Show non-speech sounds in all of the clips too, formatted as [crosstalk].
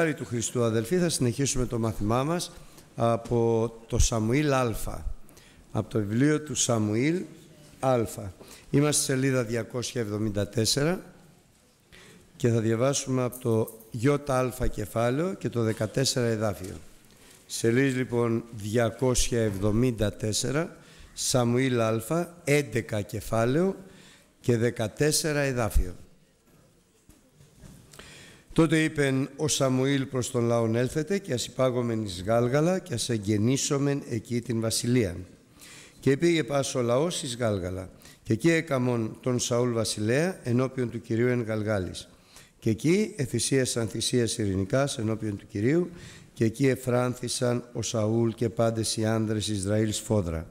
Χάρη του Χριστού αδελφοί θα συνεχίσουμε το μάθημά μας από το Σαμουήλ Α από το βιβλίο του Σαμουήλ Α είμαστε σελίδα 274 και θα διαβάσουμε από το Α. κεφάλαιο και το 14 εδάφιο σελίδα λοιπόν 274 Σαμουήλ Α 11 κεφάλαιο και 14 εδάφιο Τότε είπε ο Σαμουήλ προς τον λαόν έλθετε και ας υπάγομεν εις Γάλγαλα και ας εγγενήσομεν εκεί την βασιλεία. Και πήγε πας ο λαός εις Γάλγαλα και εκεί έκαμον τον Σαούλ βασιλέα ενώπιον του Κυρίου εν Γαλγάλης. Και εκεί εθυσίασαν θυσίας ειρηνικάς ενώπιον του Κυρίου και εκεί εφράνθησαν ο Σαούλ και πάντες οι άνδρες Ισραήλ Φόδρα.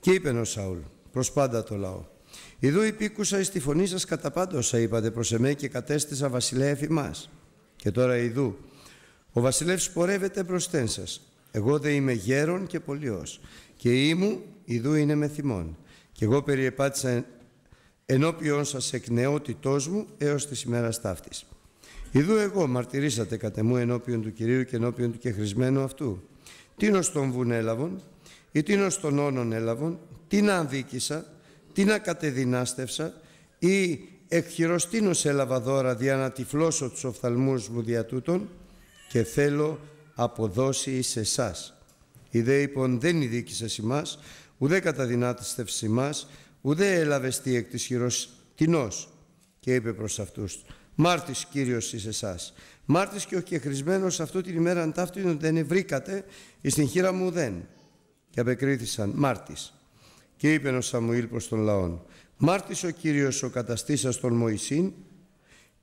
Και είπε ο Σαούλ προς πάντα το λαό Ιδού υπήκουσα εις τη φωνή σας κατά πάντοσα είπατε προς εμέ και κατέστησα βασιλέα μας. Και τώρα ιδού. Ο βασιλεύς πορεύεται μπροστέν σας. Εγώ δε είμαι γέρον και πολιός. Και ήμου ιδού είναι με θυμών. Και εγώ περιεπάτησα ενώπιον σας εκ νεότητός μου έως της ημέρας ταύτης. Ιδού εγώ μαρτυρήσατε κατ' εμού ενώπιον του Κυρίου και ενώπιον του κεχρισμένου αυτού. Τίνος των βουν έλαβον, ή τίνος τον όνον έλαβον, να δίκησα, να κατεδυνάστευσα ή εκχειροστήνως έλαβα δώρα δια να τυφλώσω τους οφθαλμούς μου δια τούτων και θέλω αποδώσει σε εσά. Η δε λοιπόν δεν ειδίκησες σε ουδέ καταδυνάτευσες ημάς, ουδέ έλαβες τι εκ της χειροστηνός Και είπε προς αυτούς, Μάρτης Κύριος εις εσάς. Μάρτης και ο κεχρισμένος αυτού την ημέρα ταύτην δεν βρήκατε, εις την χείρα μου δεν. Και απεκρίθησαν, Μάρτης. Και είπε ο Σαμουήλ προς τον λαόν «Μάρτης ο Κύριος ο καταστήσας των Μωυσήν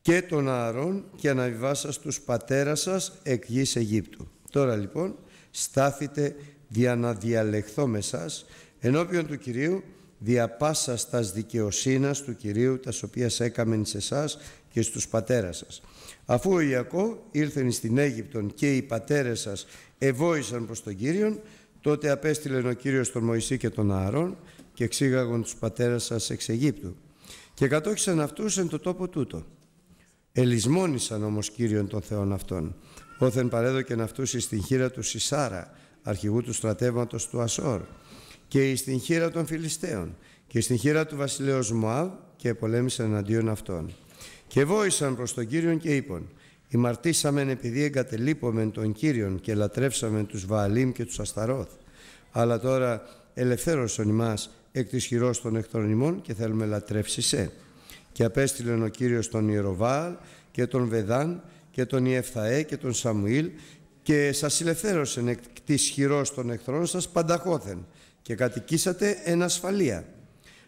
και τον Ααρών και αναβιβάσας τους πατέρας σας εκ γης Αιγύπτου». Τώρα λοιπόν στάθητε δια να διαλεχθώ με σας, ενώπιον του Κυρίου δια πάσας τας δικαιοσύνας του Κυρίου τας οποίας έκαμεν σε εσά και στους πατέρας σας. Αφού ο Ιακώ ήρθεν στην Αίγυπτον και οι πατέρες σας εβόησαν προς τον Κύριον, Τότε απέστειλε ο Κύριος τον Μωυσή και τον Άρων και εξήγαγον τους πατέρας σας εξ Αιγύπτου. Και κατόχισαν αυτούς εν το τόπο τούτο. Ελισμόνησαν όμως Κύριον των Θεών αυτών. Όθεν παρέδωκεν αυτούς εις την χείρα τους Σισάρα, αρχηγού του στρατεύματος του Ασόρ, και εις την χείρα των Φιλιστέων, και στην χείρα του βασιλέως Μωάβ και πολέμησαν εναντίον αυτών. Και βόησαν προς τον Κύριον και είπαν Ημαρτήσαμεν επειδή εγκατελείπομεν τον Κύριον και λατρεύσαμεν τους Βααλίμ και τους Ασταρώθ. Αλλά τώρα ελευθέρωσον ημάς εκ της χειρός των ημών και θέλουμε σε». Και απέστειλεν ο Κύριος τον Ιεροβάλ και τον Βεδάν και τον Ιεφθαέ και τον Σαμουήλ και σας ελευθέρωσεν εκ της χειρός των εχθρών σας πανταχώθεν και κατοικήσατε εν ασφαλεία.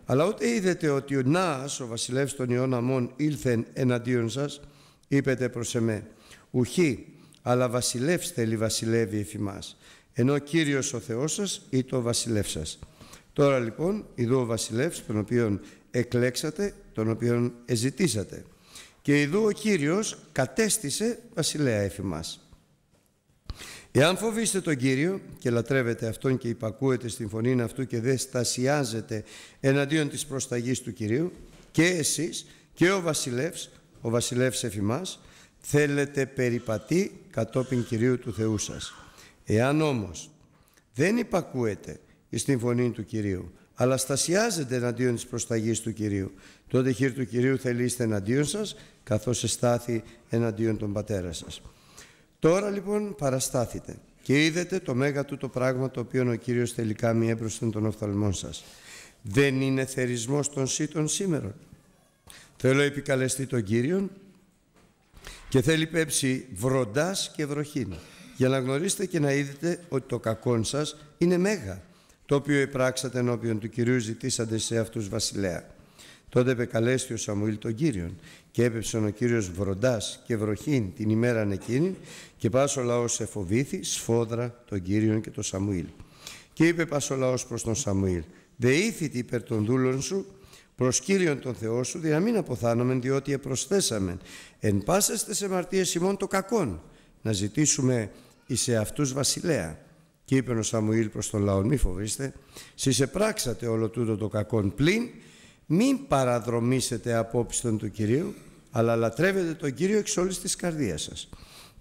Αλλά ούτε είδετε ότι ο Ναας, ο βασιλεύς των Ιών ήλθεν εναντίον σας, είπετε προς εμέ, ουχή, αλλά βασιλεύς θέλει βασιλεύει εφημάς, ενώ Κύριος ο Θεός σας ή το βασιλεύς σας. Τώρα λοιπόν, ειδού ο βασιλεύς, τον οποίον εκλέξατε, τον οποίον εζητήσατε. Και ειδού ο Κύριος κατέστησε βασιλέα εφημάς. Εάν φοβήστε τον Κύριο και λατρεύετε Αυτόν και υπακούετε στην φωνή Αυτού και δεν στασιάζετε εναντίον της προσταγής του Κυρίου και εσείς και ο βασιλεύς ο βασιλεύς εφημάς, θέλετε περιπατή κατόπιν Κυρίου του Θεού σας. Εάν όμως δεν υπακούετε την φωνή του Κυρίου, αλλά στασιάζετε εναντίον της προσταγής του Κυρίου. Τότε χείρ του Κυρίου θελήστε εναντίον σας, καθώς εστάθη εναντίον τον πατέρα σας. Τώρα λοιπόν παραστάθητε και είδετε το μέγα του το πράγμα το οποίο ο Κύριος τελικά μη στον των οφθαλμών σας. Δεν είναι θερισμός των σύτων σήμερα. Θέλω επικαλεστεί τον Κύριον και θέλει πέψει βροντάς και βροχήν για να γνωρίσετε και να είδετε ότι το κακό σας είναι μέγα το οποίο επράξατε ενώπιον του Κυρίου ζητήσατε σε αυτούς βασιλέα. Τότε επεκαλέστη ο Σαμουήλ τον Κύριον και επεψε ο Κύριος βροντάς και βροχήν την ημέρα εκείνη και ο λαός φοβήθη σφόδρα τον Κύριον και τον Σαμουήλ. Και είπε ο λαός προς τον Σαμουήλ «Δε ήθητη υπέρ των δούλων σου προς Κύριον τον Θεό σου, δια μην αποθάνομεν, διότι επροσθέσαμεν εν πάσες σε εμαρτίες ημών το κακόν, να ζητήσουμε εις αυτούς βασιλέα. Και είπε ο Σαμουήλ προς τον λαό, μη φοβήστε, σεις επράξατε όλο τούτο το κακόν πλην, μην παραδρομήσετε απόψη του Κυρίου, αλλά λατρεύετε τον Κύριο εξ όλης της καρδίας σας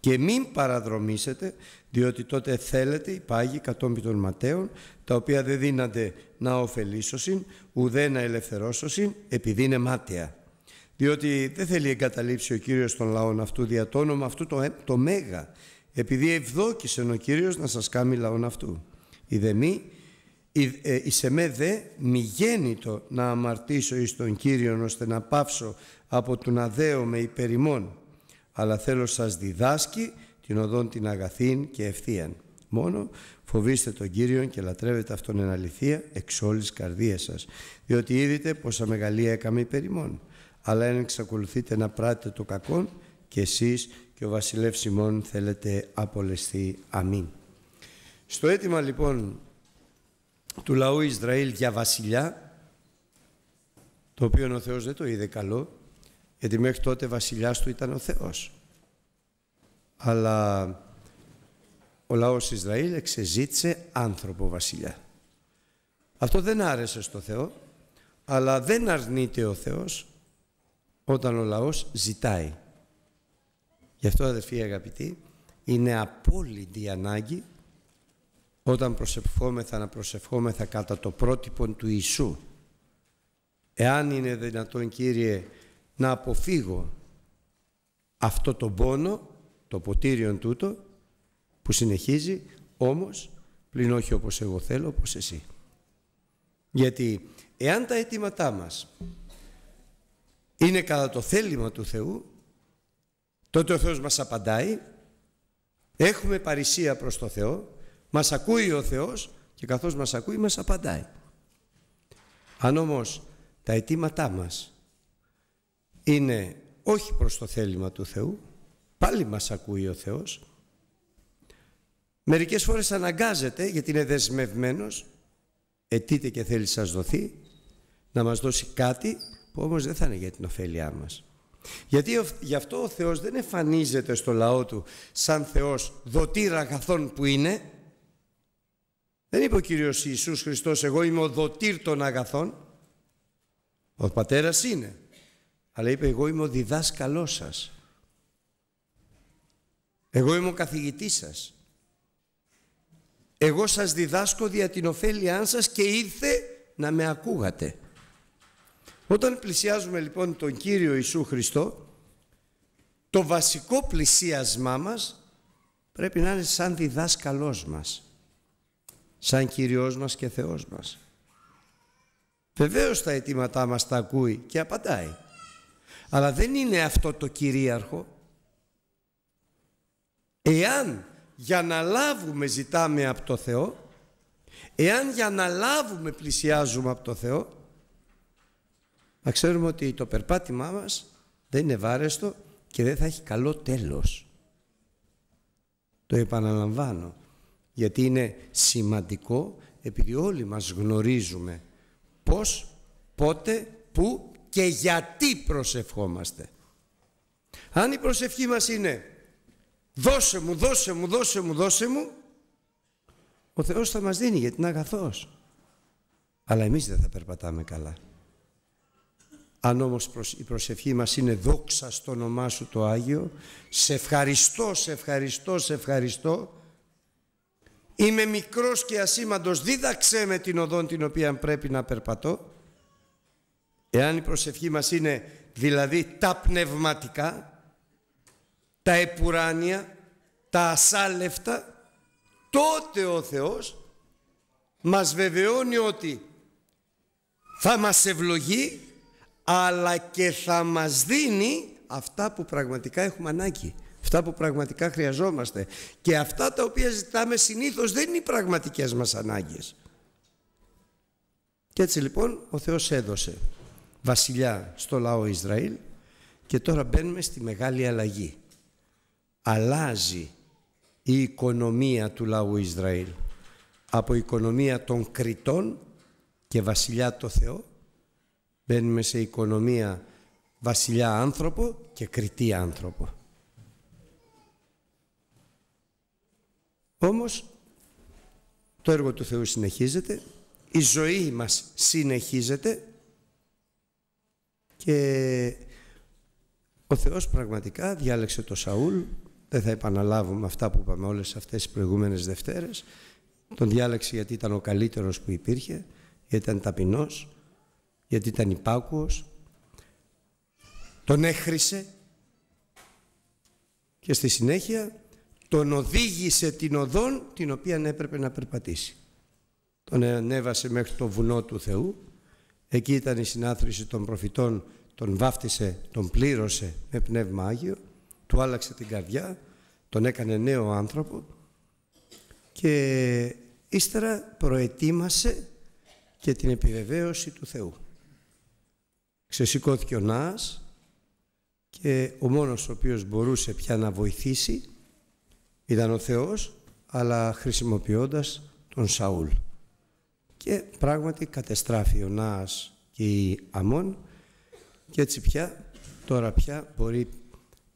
και μην παραδρομήσετε, διότι τότε θέλετε οι πάγοι κατόμπι των ματέων, τα οποία δεν δίνανται να ωφελήσωσιν, ουδέ να ελευθερώσωσιν, επειδή είναι μάτια». Διότι δεν θέλει εγκαταλείψει ο Κύριος των λαών αυτού δια το όνομα αυτού το, ε, το μέγα, επειδή ευδόκησεν ο Κύριος να σας κάνει λαόν αυτού. Η δεμή, η ε, δε μη γέννητο να αμαρτήσω εις τον Κύριον, ώστε να πάυσω από του να με υπερημών αλλά θέλω σας διδάσκει την οδόν την αγαθήν και ευθείαν. Μόνο φοβήστε τον Κύριον και λατρεύετε αυτόν εν αληθεία εξ όλης καρδίας σας, διότι είδετε πόσα μεγαλεία έκαμε υπερημών. Αλλά εν εξακολουθείτε να πράτε το κακόν και εσείς και ο βασιλεύς θέλετε απολευθεί. Αμήν. Στο αίτημα λοιπόν του λαού Ισραήλ για βασιλιά, το οποίο ο Θεός δεν το είδε καλό, γιατί μέχρι τότε βασιλιάς του ήταν ο Θεός. Αλλά ο λαός Ισραήλ εξεζήτησε άνθρωπο βασιλιά. Αυτό δεν άρεσε στο Θεό, αλλά δεν αρνείται ο Θεός όταν ο λαός ζητάει. Γι' αυτό αδερφοί αγαπητοί, είναι απόλυτη ανάγκη όταν προσευχόμεθα να προσευχόμεθα κατά το πρότυπο του Ιησού. Εάν είναι δυνατόν Κύριε να αποφύγω αυτό το πόνο, το ποτήριον τούτο, που συνεχίζει όμως πλην όχι όπως εγώ θέλω, όπως εσύ. Γιατί εάν τα αιτήματά μας είναι κατά το θέλημα του Θεού, τότε ο Θεός μας απαντάει, έχουμε παρησία προς το Θεό, μας ακούει ο Θεός και καθώς μας ακούει μας απαντάει. Αν όμως τα αιτήματά μας είναι όχι προς το θέλημα του Θεού, πάλι μας ακούει ο Θεός. Μερικές φορές αναγκάζεται γιατί είναι δεσμευμένος, ετείτε και θέλει σας δοθεί, να μας δώσει κάτι που όμως δεν θα είναι για την ωφέλειά μας. Γιατί γι' αυτό ο Θεός δεν εμφανίζεται στο λαό του σαν Θεός δοτήρα αγαθών που είναι. Δεν είπε ο Κύριος Ιησούς Χριστός εγώ είμαι ο δοτήρ των αγαθών. Ο Πατέρας είναι αλλά είπε εγώ είμαι ο διδάσκαλός σας. Εγώ είμαι ο καθηγητής σας. Εγώ σας διδάσκω δια την ωφέλειά σας και ήρθε να με ακούγατε. Όταν πλησιάζουμε λοιπόν τον Κύριο Ιησού Χριστό, το βασικό πλησίασμά μας πρέπει να είναι σαν διδάσκαλός μας, σαν Κύριος μας και Θεός μας. Βεβαίως τα αιτήματά μας τα ακούει και απαντάει. Αλλά δεν είναι αυτό το κυρίαρχο. Εάν για να λάβουμε ζητάμε από το Θεό, εάν για να λάβουμε πλησιάζουμε από το Θεό, να ξέρουμε ότι το περπάτημά μας δεν είναι βάρεστο και δεν θα έχει καλό τέλος. Το επαναλαμβάνω, γιατί είναι σημαντικό επειδή όλοι μας γνωρίζουμε πώς, πότε, πού και γιατί προσευχόμαστε. Αν η προσευχή μας είναι δώσε μου, δώσε μου, δώσε μου, δώσε μου, ο Θεός θα μας δίνει γιατί είναι αγαθός. Αλλά εμείς δεν θα περπατάμε καλά. Αν όμως η προσευχή μας είναι δόξα στο όνομά σου το Άγιο, σε ευχαριστώ, σε ευχαριστώ, σε ευχαριστώ, είμαι μικρός και ασήμαντος, δίδαξέ με την οδόν την οποία πρέπει να περπατώ, Εάν η προσευχή μας είναι δηλαδή τα πνευματικά, τα επουράνια, τα ασάλευτα, τότε ο Θεός μας βεβαιώνει ότι θα μας ευλογεί αλλά και θα μας δίνει αυτά που πραγματικά έχουμε ανάγκη, αυτά που πραγματικά χρειαζόμαστε και αυτά τα οποία ζητάμε συνήθως δεν είναι οι πραγματικές μας ανάγκες. Και έτσι λοιπόν ο Θεός έδωσε βασιλιά στο λαό Ισραήλ και τώρα μπαίνουμε στη μεγάλη αλλαγή. Αλλάζει η οικονομία του λαού Ισραήλ από οικονομία των κριτών και βασιλιά το Θεό μπαίνουμε σε οικονομία βασιλιά άνθρωπο και κριτή άνθρωπο. Όμως το έργο του Θεού συνεχίζεται, η ζωή μας συνεχίζεται και ο Θεός πραγματικά διάλεξε το Σαούλ, δεν θα επαναλάβουμε αυτά που είπαμε όλες αυτές τις προηγούμενες Δευτέρες, τον διάλεξε γιατί ήταν ο καλύτερος που υπήρχε, γιατί ήταν ταπεινός, γιατί ήταν υπάκουος, τον έχρισε και στη συνέχεια τον οδήγησε την οδόν την οποία έπρεπε να περπατήσει. Τον ανέβασε μέχρι το βουνό του Θεού Εκεί ήταν η συνάθρηση των προφητών, τον βάφτισε, τον πλήρωσε με πνεύμα Άγιο, του άλλαξε την καρδιά, τον έκανε νέο άνθρωπο και ύστερα προετοίμασε και την επιβεβαίωση του Θεού. Ξεσηκώθηκε ο Ναάς και ο μόνος ο οποίος μπορούσε πια να βοηθήσει ήταν ο Θεός, αλλά χρησιμοποιώντας τον Σαούλ. Και πράγματι κατεστράφει ο Ναάς και η Αμών και έτσι πια, τώρα πια μπορεί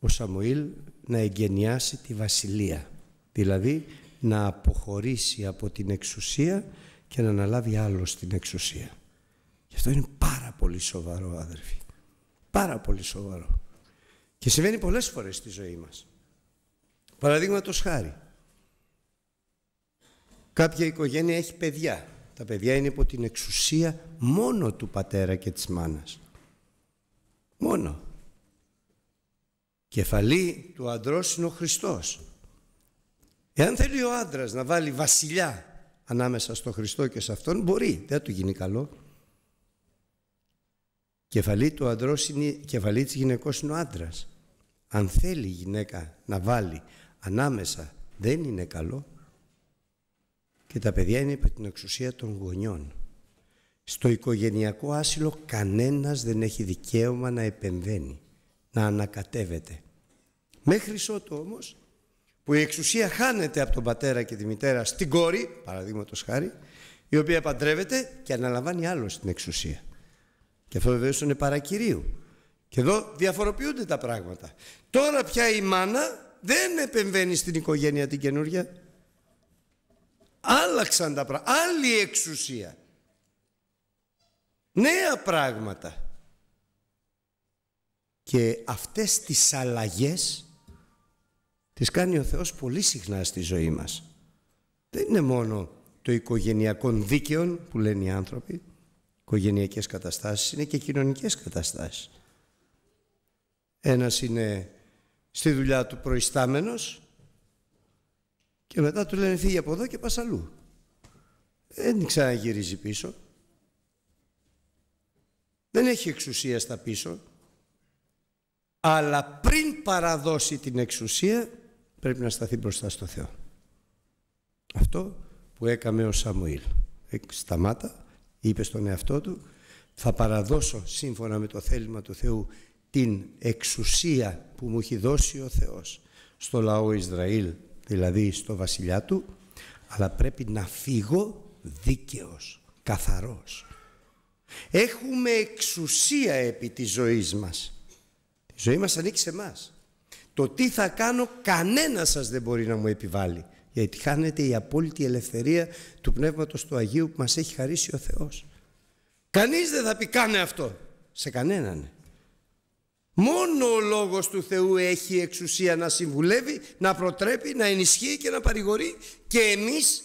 ο Σαμουήλ να εγκαινιάσει τη βασιλεία. Δηλαδή να αποχωρήσει από την εξουσία και να αναλάβει άλλο την εξουσία. Και αυτό είναι πάρα πολύ σοβαρό αδερφοί. Πάρα πολύ σοβαρό. Και συμβαίνει πολλές φορές στη ζωή μας. Παραδείγματος χάρη. Κάποια οικογένεια έχει παιδιά τα παιδιά είναι υπό την εξουσία μόνο του πατέρα και της μάνας. Μόνο. Κεφαλή του αντρός είναι ο Χριστός. Εάν θέλει ο άντρας να βάλει βασιλιά ανάμεσα στο Χριστό και σε αυτόν, μπορεί. Δεν του γίνει καλό. Κεφαλή του αντρός είναι, κεφαλή της γυναικός είναι ο άντρας. Αν θέλει η γυναίκα να βάλει ανάμεσα, δεν είναι καλό και τα παιδιά είναι υπό την εξουσία των γονιών. Στο οικογενειακό άσυλο κανένας δεν έχει δικαίωμα να επεμβαίνει, να ανακατεύεται. Μέχρι ότου όμως που η εξουσία χάνεται από τον πατέρα και τη μητέρα στην κόρη, παραδείγματος χάρη, η οποία παντρεύεται και αναλαμβάνει άλλο την εξουσία. Και αυτό βεβαίως είναι παρακυρίου. Και εδώ διαφοροποιούνται τα πράγματα. Τώρα πια η μάνα δεν επεμβαίνει στην οικογένεια την καινούρια, Άλλαξαν τα πράγματα. Άλλη εξουσία. Νέα πράγματα. Και αυτές τις αλλαγές τις κάνει ο Θεός πολύ συχνά στη ζωή μας. Δεν είναι μόνο το οικογενειακό δίκαιο που λένε οι άνθρωποι, οικογενειακές καταστάσεις, είναι και κοινωνικές καταστάσεις. Ένας είναι στη δουλειά του προϊστάμενος, και μετά του λένε φύγε από εδώ και πας αλλού. Δεν ξαναγυρίζει πίσω. Δεν έχει εξουσία στα πίσω. Αλλά πριν παραδώσει την εξουσία πρέπει να σταθεί μπροστά στο Θεό. Αυτό που έκαμε ο Σαμουήλ. Ε, σταμάτα, είπε στον εαυτό του θα παραδώσω σύμφωνα με το θέλημα του Θεού την εξουσία που μου έχει δώσει ο Θεός στο λαό Ισραήλ δηλαδή στο βασιλιά του, αλλά πρέπει να φύγω δίκαιος, καθαρός. Έχουμε εξουσία επί της ζωής μας. Η ζωή μας ανήκει σε εμάς. Το τι θα κάνω κανένας σας δεν μπορεί να μου επιβάλλει. Γιατί χάνεται η απόλυτη ελευθερία του Πνεύματος του Αγίου που μας έχει χαρίσει ο Θεός. Κανείς δεν θα πει κάνε αυτό. Σε κανέναν. Μόνο ο λόγος του Θεού έχει εξουσία να συμβουλεύει, να προτρέπει, να ενισχύει και να παρηγορεί και εμείς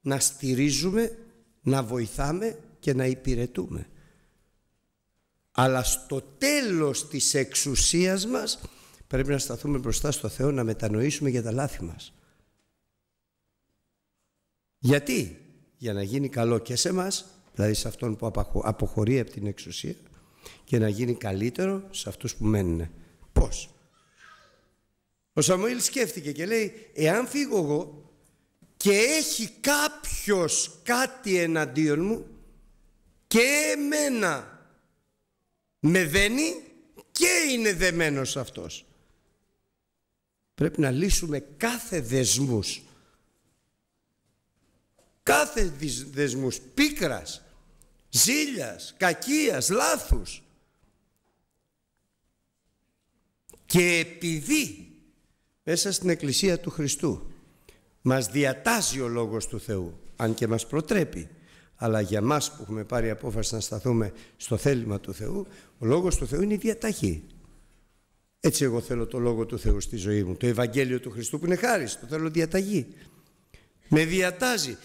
να στηρίζουμε, να βοηθάμε και να υπηρετούμε. Αλλά στο τέλος της εξουσίας μας πρέπει να σταθούμε μπροστά στο Θεό να μετανοήσουμε για τα λάθη μας. Γιατί? Για να γίνει καλό και σε μας, δηλαδή σε αυτόν που αποχωρεί από την εξουσία και να γίνει καλύτερο σε αυτούς που μένουν. Πώς. Ο Σαμουήλ σκέφτηκε και λέει εάν φύγω εγώ και έχει κάποιος κάτι εναντίον μου και εμένα με δένει και είναι δεμένος αυτός. Πρέπει να λύσουμε κάθε δεσμούς. Κάθε δεσμούς πίκρας ζήλιας, κακίας, λάθους. Και επειδή μέσα στην Εκκλησία του Χριστού μας διατάζει ο Λόγος του Θεού, αν και μας προτρέπει, αλλά για μας που έχουμε πάρει απόφαση να σταθούμε στο θέλημα του Θεού, ο Λόγος του Θεού είναι η διαταγή. Έτσι εγώ θέλω το Λόγο του Θεού στη ζωή μου, το Ευαγγέλιο του Χριστού που είναι χάρις, το θέλω διαταγή. Με διατάζει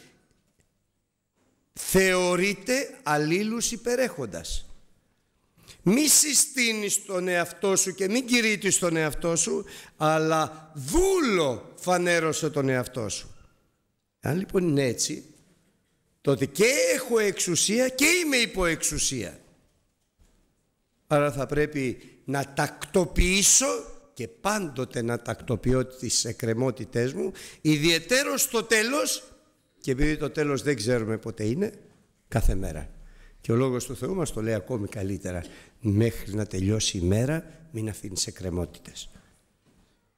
θεωρείται αλλήλους υπερέχοντας. Μη συστήνεις τον εαυτό σου και μην κηρύττεις τον εαυτό σου, αλλά δούλο φανέρωσε τον εαυτό σου. Αν λοιπόν είναι έτσι, τότε και έχω εξουσία και είμαι υπό εξουσία. Άρα θα πρέπει να τακτοποιήσω και πάντοτε να τακτοποιώ τις εκκρεμότητές μου, ιδιαίτερο στο τέλος και επειδή το τέλος δεν ξέρουμε πότε είναι, κάθε μέρα. Και ο Λόγος του Θεού μας το λέει ακόμη καλύτερα. Μέχρι να τελειώσει η μέρα, μην αφήνεις κρεμότητες.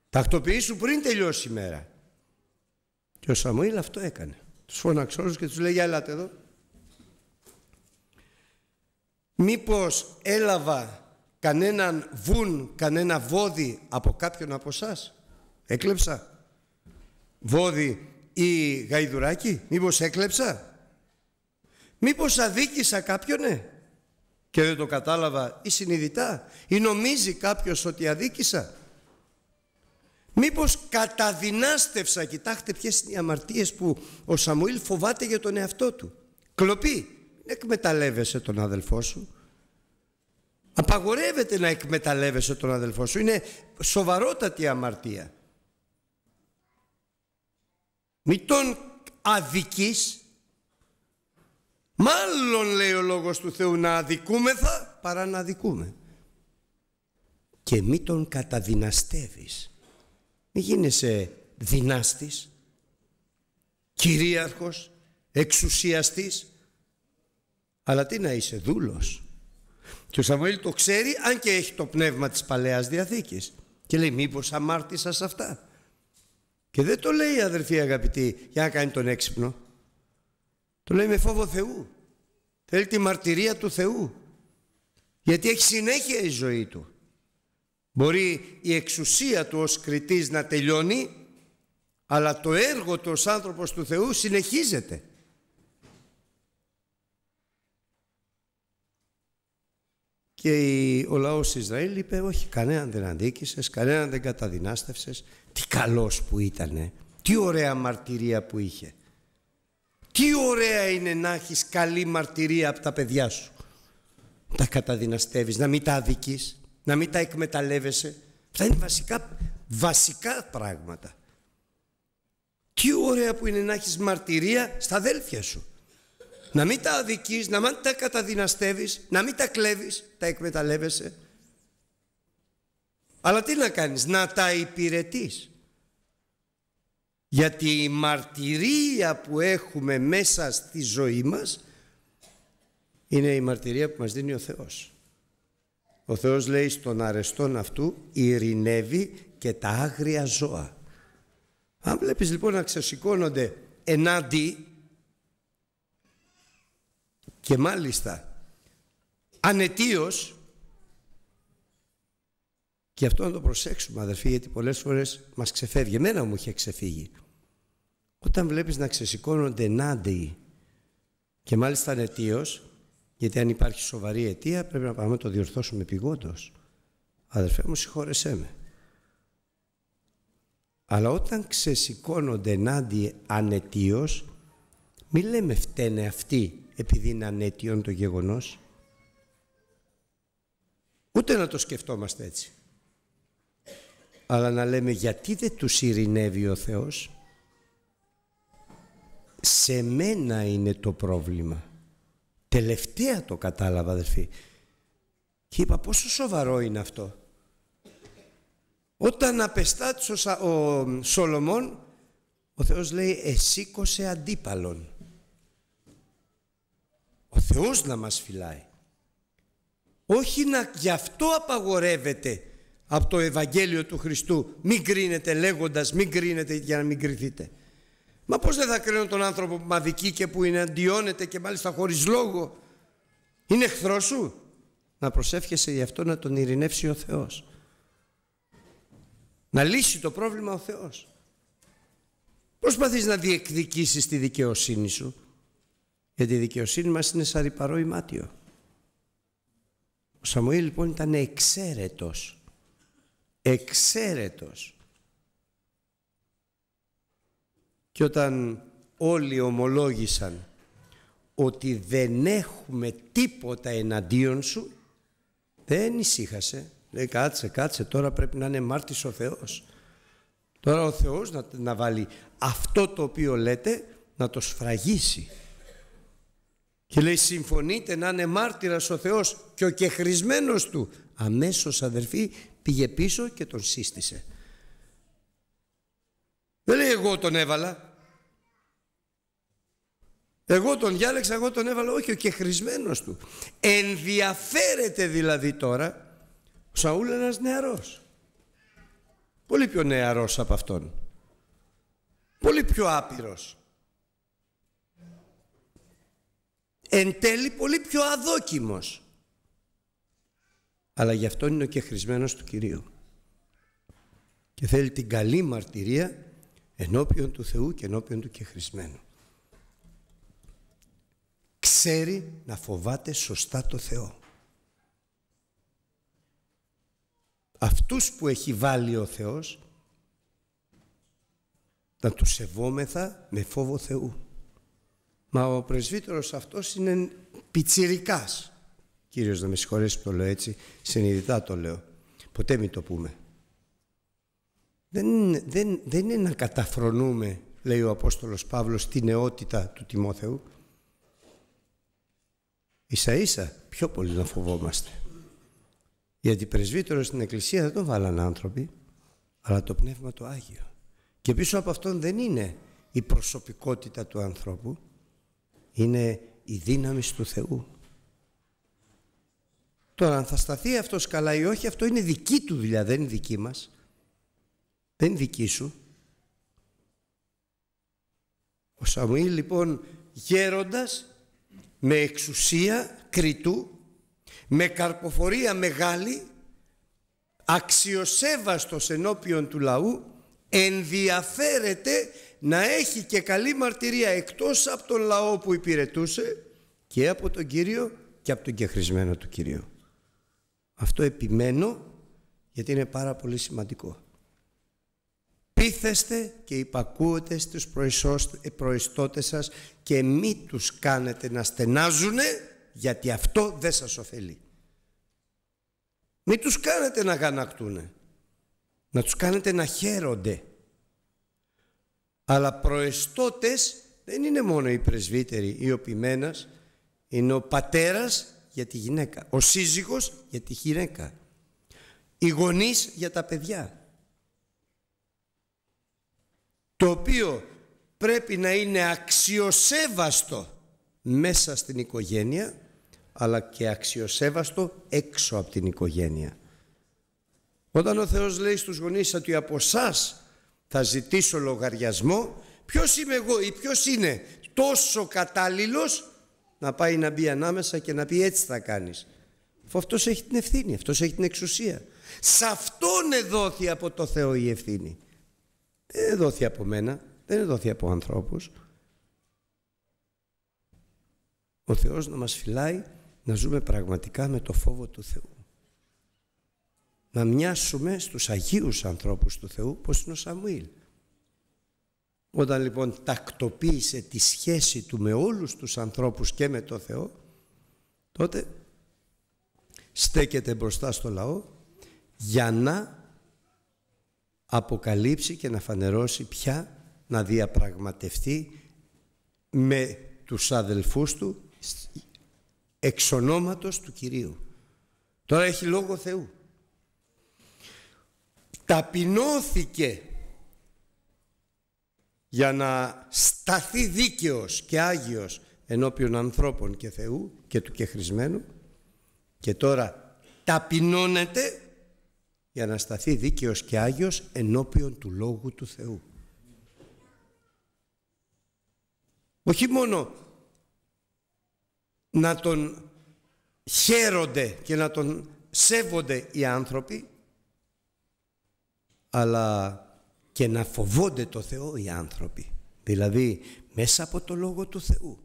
Τακτοποιήσου πριν τελειώσει η μέρα. Και ο Σαμουήλ αυτό έκανε. Τους φώναξε όλους και τους λέει, έλατε εδώ. Μήπως έλαβα κανέναν βουν, κανένα βόδι από κάποιον από εσάς. Έκλεψα. Βόδι ή γαϊδουράκι μήπως έκλεψα. Μήπως αδίκησα κάποιον ε? και δεν το κατάλαβα ή συνειδητά ή νομίζει κάποιος ότι αδίκησα. Μήπως καταδυνάστευσα, κοιτάξτε ποιες είναι οι αμαρτίες που ο Σαμουήλ φοβάται για τον εαυτό του. Κλοπή, εκμεταλλεύεσαι τον αδελφό σου. Απαγορεύεται να εκμεταλλεύεσαι τον αδελφό σου. Είναι σοβαρότατη αμαρτία μη τον αδικείς, μάλλον λέει ο Λόγος του Θεού να αδικούμεθα παρά να αδικούμε. Και μη τον καταδυναστεύεις, μη γίνεσαι δυνάστης, κυρίαρχος, εξουσιαστής, αλλά τι να είσαι δούλος. Και ο Σαμουήλ το ξέρει αν και έχει το πνεύμα της Παλαιάς Διαθήκης. Και λέει μήπως αμάρτησα σε αυτά. Και δεν το λέει αδερφή αγαπητή για να κάνει τον έξυπνο. Το λέει με φόβο Θεού. Θέλει τη μαρτυρία του Θεού. Γιατί έχει συνέχεια η ζωή του. Μπορεί η εξουσία του ως κριτής να τελειώνει, αλλά το έργο του ως άνθρωπος του Θεού συνεχίζεται. Και ο λαός Ισραήλ είπε όχι κανέναν δεν αντίκησες, κανέναν δεν καταδυνάστευσες, τι καλός που ήτανε. Τι ωραία μαρτυρία που είχε. Τι ωραία είναι να έχεις καλή μαρτυρία από τα παιδιά σου. Τα καταδυναστεύεις, να μην τα αδικείς, να μην τα εκμεταλλεύεσαι. Αυτά είναι βασικά, βασικά πράγματα. Τι ωραία που είναι να έχεις μαρτυρία στα αδέλφια σου. Να μην τα αδικείς, να μην τα καταδυναστεύεις, να μην τα κλέβεις, τα εκμεταλλεύεσαι. Αλλά τι να κάνεις, να τα υπηρετείς. Γιατί η μαρτυρία που έχουμε μέσα στη ζωή μας είναι η μαρτυρία που μας δίνει ο Θεός. Ο Θεός λέει στον αρεστόν αυτού ειρηνεύει και τα άγρια ζώα. Αν βλέπεις λοιπόν να ξεσηκώνονται ενάντι και μάλιστα ανετίως και αυτό να το προσέξουμε, αδερφοί, γιατί πολλές φορές μας ξεφεύγει. Εμένα μου είχε ξεφύγει. Όταν βλέπεις να ξεσηκώνονται ενάντια και μάλιστα αιτίω, γιατί αν υπάρχει σοβαρή αιτία πρέπει να πάμε να το διορθώσουμε επιγόντως. Αδερφέ μου, συγχώρεσέ με. Αλλά όταν ξεσηκώνονται ενάντια ανετίω, μην λέμε φταίνε αυτοί επειδή είναι ανέτιον το γεγονός. Ούτε να το σκεφτόμαστε έτσι αλλά να λέμε γιατί δεν τους ειρηνεύει ο Θεός. Σε μένα είναι το πρόβλημα. Τελευταία το κατάλαβα αδερφή Και είπα πόσο σοβαρό είναι αυτό. Όταν απεστάτησε ο, ο Σολομών, ο Θεός λέει εσήκωσε αντίπαλον. Ο Θεός να μας φυλάει. Όχι να γι' αυτό απαγορεύεται από το Ευαγγέλιο του Χριστού. Μην κρίνετε λέγοντας, μην κρίνετε για να μην κρυθείτε. Μα πώς δεν θα κρίνω τον άνθρωπο που μαδική και που είναι αντιώνεται και μάλιστα χωρίς λόγο. Είναι εχθρό σου. Να προσεύχεσαι γι' αυτό να τον ειρηνεύσει ο Θεός. Να λύσει το πρόβλημα ο Θεός. Προσπαθείς να διεκδικήσεις τη δικαιοσύνη σου. Γιατί η δικαιοσύνη μας είναι σαν ρηπαρό ημάτιο. Ο Σαμουήλ λοιπόν ήταν εξαίρετος εξαίρετος. Και όταν όλοι ομολόγησαν ότι δεν έχουμε τίποτα εναντίον σου, δεν ησύχασε. Λέει κάτσε, κάτσε, τώρα πρέπει να είναι μάρτης ο Θεός. Τώρα ο Θεός να, να βάλει αυτό το οποίο λέτε να το σφραγίσει. Και λέει συμφωνείτε να είναι μάρτυρας ο Θεός και ο κεχρισμένος του. Αμέσως αδερφοί Πήγε πίσω και τον σύστησε. Δεν λέει εγώ τον έβαλα. Εγώ τον διάλεξα, εγώ τον έβαλα. Όχι, ο κεχρισμένος του. Ενδιαφέρεται δηλαδή τώρα ο Σαούλ ένας νεαρός. Πολύ πιο νεαρός από αυτόν. Πολύ πιο άπειρος. Εν τέλει πολύ πιο αδόκιμος αλλά γι' αυτό είναι ο κεχρισμένος του Κυρίου. Και θέλει την καλή μαρτυρία ενώπιον του Θεού και ενώπιον του κεχρισμένου. Ξέρει να φοβάται σωστά το Θεό. Αυτούς που έχει βάλει ο Θεός να τους σεβόμεθα με φόβο Θεού. Μα ο πρεσβύτερος αυτός είναι πιτσιρικάς. Κύριος να με συγχωρέσεις που το λέω έτσι, συνειδητά το λέω. Ποτέ μην το πούμε. Δεν, δεν, δεν είναι να καταφρονούμε, λέει ο Απόστολος Παύλος, τη νεότητα του Τιμόθεου. Ίσα ίσα πιο πολύ να φοβόμαστε. Γιατί πρεσβύτερο στην Εκκλησία δεν τον βάλανε άνθρωποι, αλλά το Πνεύμα το Άγιο. Και πίσω από αυτόν δεν είναι η προσωπικότητα του ανθρώπου, είναι η δύναμη του Θεού. Τώρα, αν θα σταθεί αυτός καλά ή όχι, αυτό είναι δική του δουλειά, δεν είναι δική μας. Δεν είναι δική σου. Ο Σαμουήλ λοιπόν γέροντας, με εξουσία κριτού, με καρποφορία μεγάλη, αξιοσέβαστος ενώπιον του λαού, ενδιαφέρεται να έχει και καλή μαρτυρία εκτός από τον λαό που υπηρετούσε και από τον Κύριο και από τον κεχρισμένο του Κυρίου. Αυτό επιμένω γιατί είναι πάρα πολύ σημαντικό. Πείθεστε και υπακούετε στους ε, προϊστώτες σας και μη τους κάνετε να στενάζουνε γιατί αυτό δεν σας ωφελεί. Μη τους κάνετε να γανακτούνε. Να τους κάνετε να χαίρονται. Αλλά προϊστότες δεν είναι μόνο οι πρεσβύτεροι ή ο ποιμένας, είναι ο πατέρας για τη γυναίκα, ο σύζυγος για τη γυναίκα, οι γονείς για τα παιδιά. Το οποίο πρέπει να είναι αξιοσέβαστο μέσα στην οικογένεια αλλά και αξιοσέβαστο έξω από την οικογένεια. Όταν ο Θεός λέει στους γονείς ότι από εσάς θα ζητήσω λογαριασμό, ποιος είμαι εγώ ή ποιος είναι τόσο κατάλληλος να πάει να μπει ανάμεσα και να πει έτσι θα κάνεις. Αφού αυτός έχει την ευθύνη, αυτός έχει την εξουσία. Σε αυτόν εδόθη από το Θεό η ευθύνη. Δεν εδόθη από μένα, δεν εδόθη από ανθρώπους. Ο Θεός να μας φυλάει να ζούμε πραγματικά με το φόβο του Θεού. Να μοιάσουμε στους Αγίους ανθρώπους του Θεού, πως είναι ο Σαμουήλ. Όταν λοιπόν τακτοποίησε τη σχέση του με όλους τους ανθρώπους και με το Θεό, τότε στέκεται μπροστά στο λαό για να αποκαλύψει και να φανερώσει πια να διαπραγματευτεί με τους αδελφούς του εξ του Κυρίου. Τώρα έχει λόγο Θεού. Ταπεινώθηκε για να σταθεί δίκαιος και άγιος ενώπιον ανθρώπων και Θεού και του και χρησμένου και τώρα ταπεινώνεται για να σταθεί δίκαιος και άγιος ενώπιον του Λόγου του Θεού. Όχι μόνο να τον χαίρονται και να τον σέβονται οι άνθρωποι, αλλά και να φοβόνται το Θεό οι άνθρωποι. Δηλαδή μέσα από το Λόγο του Θεού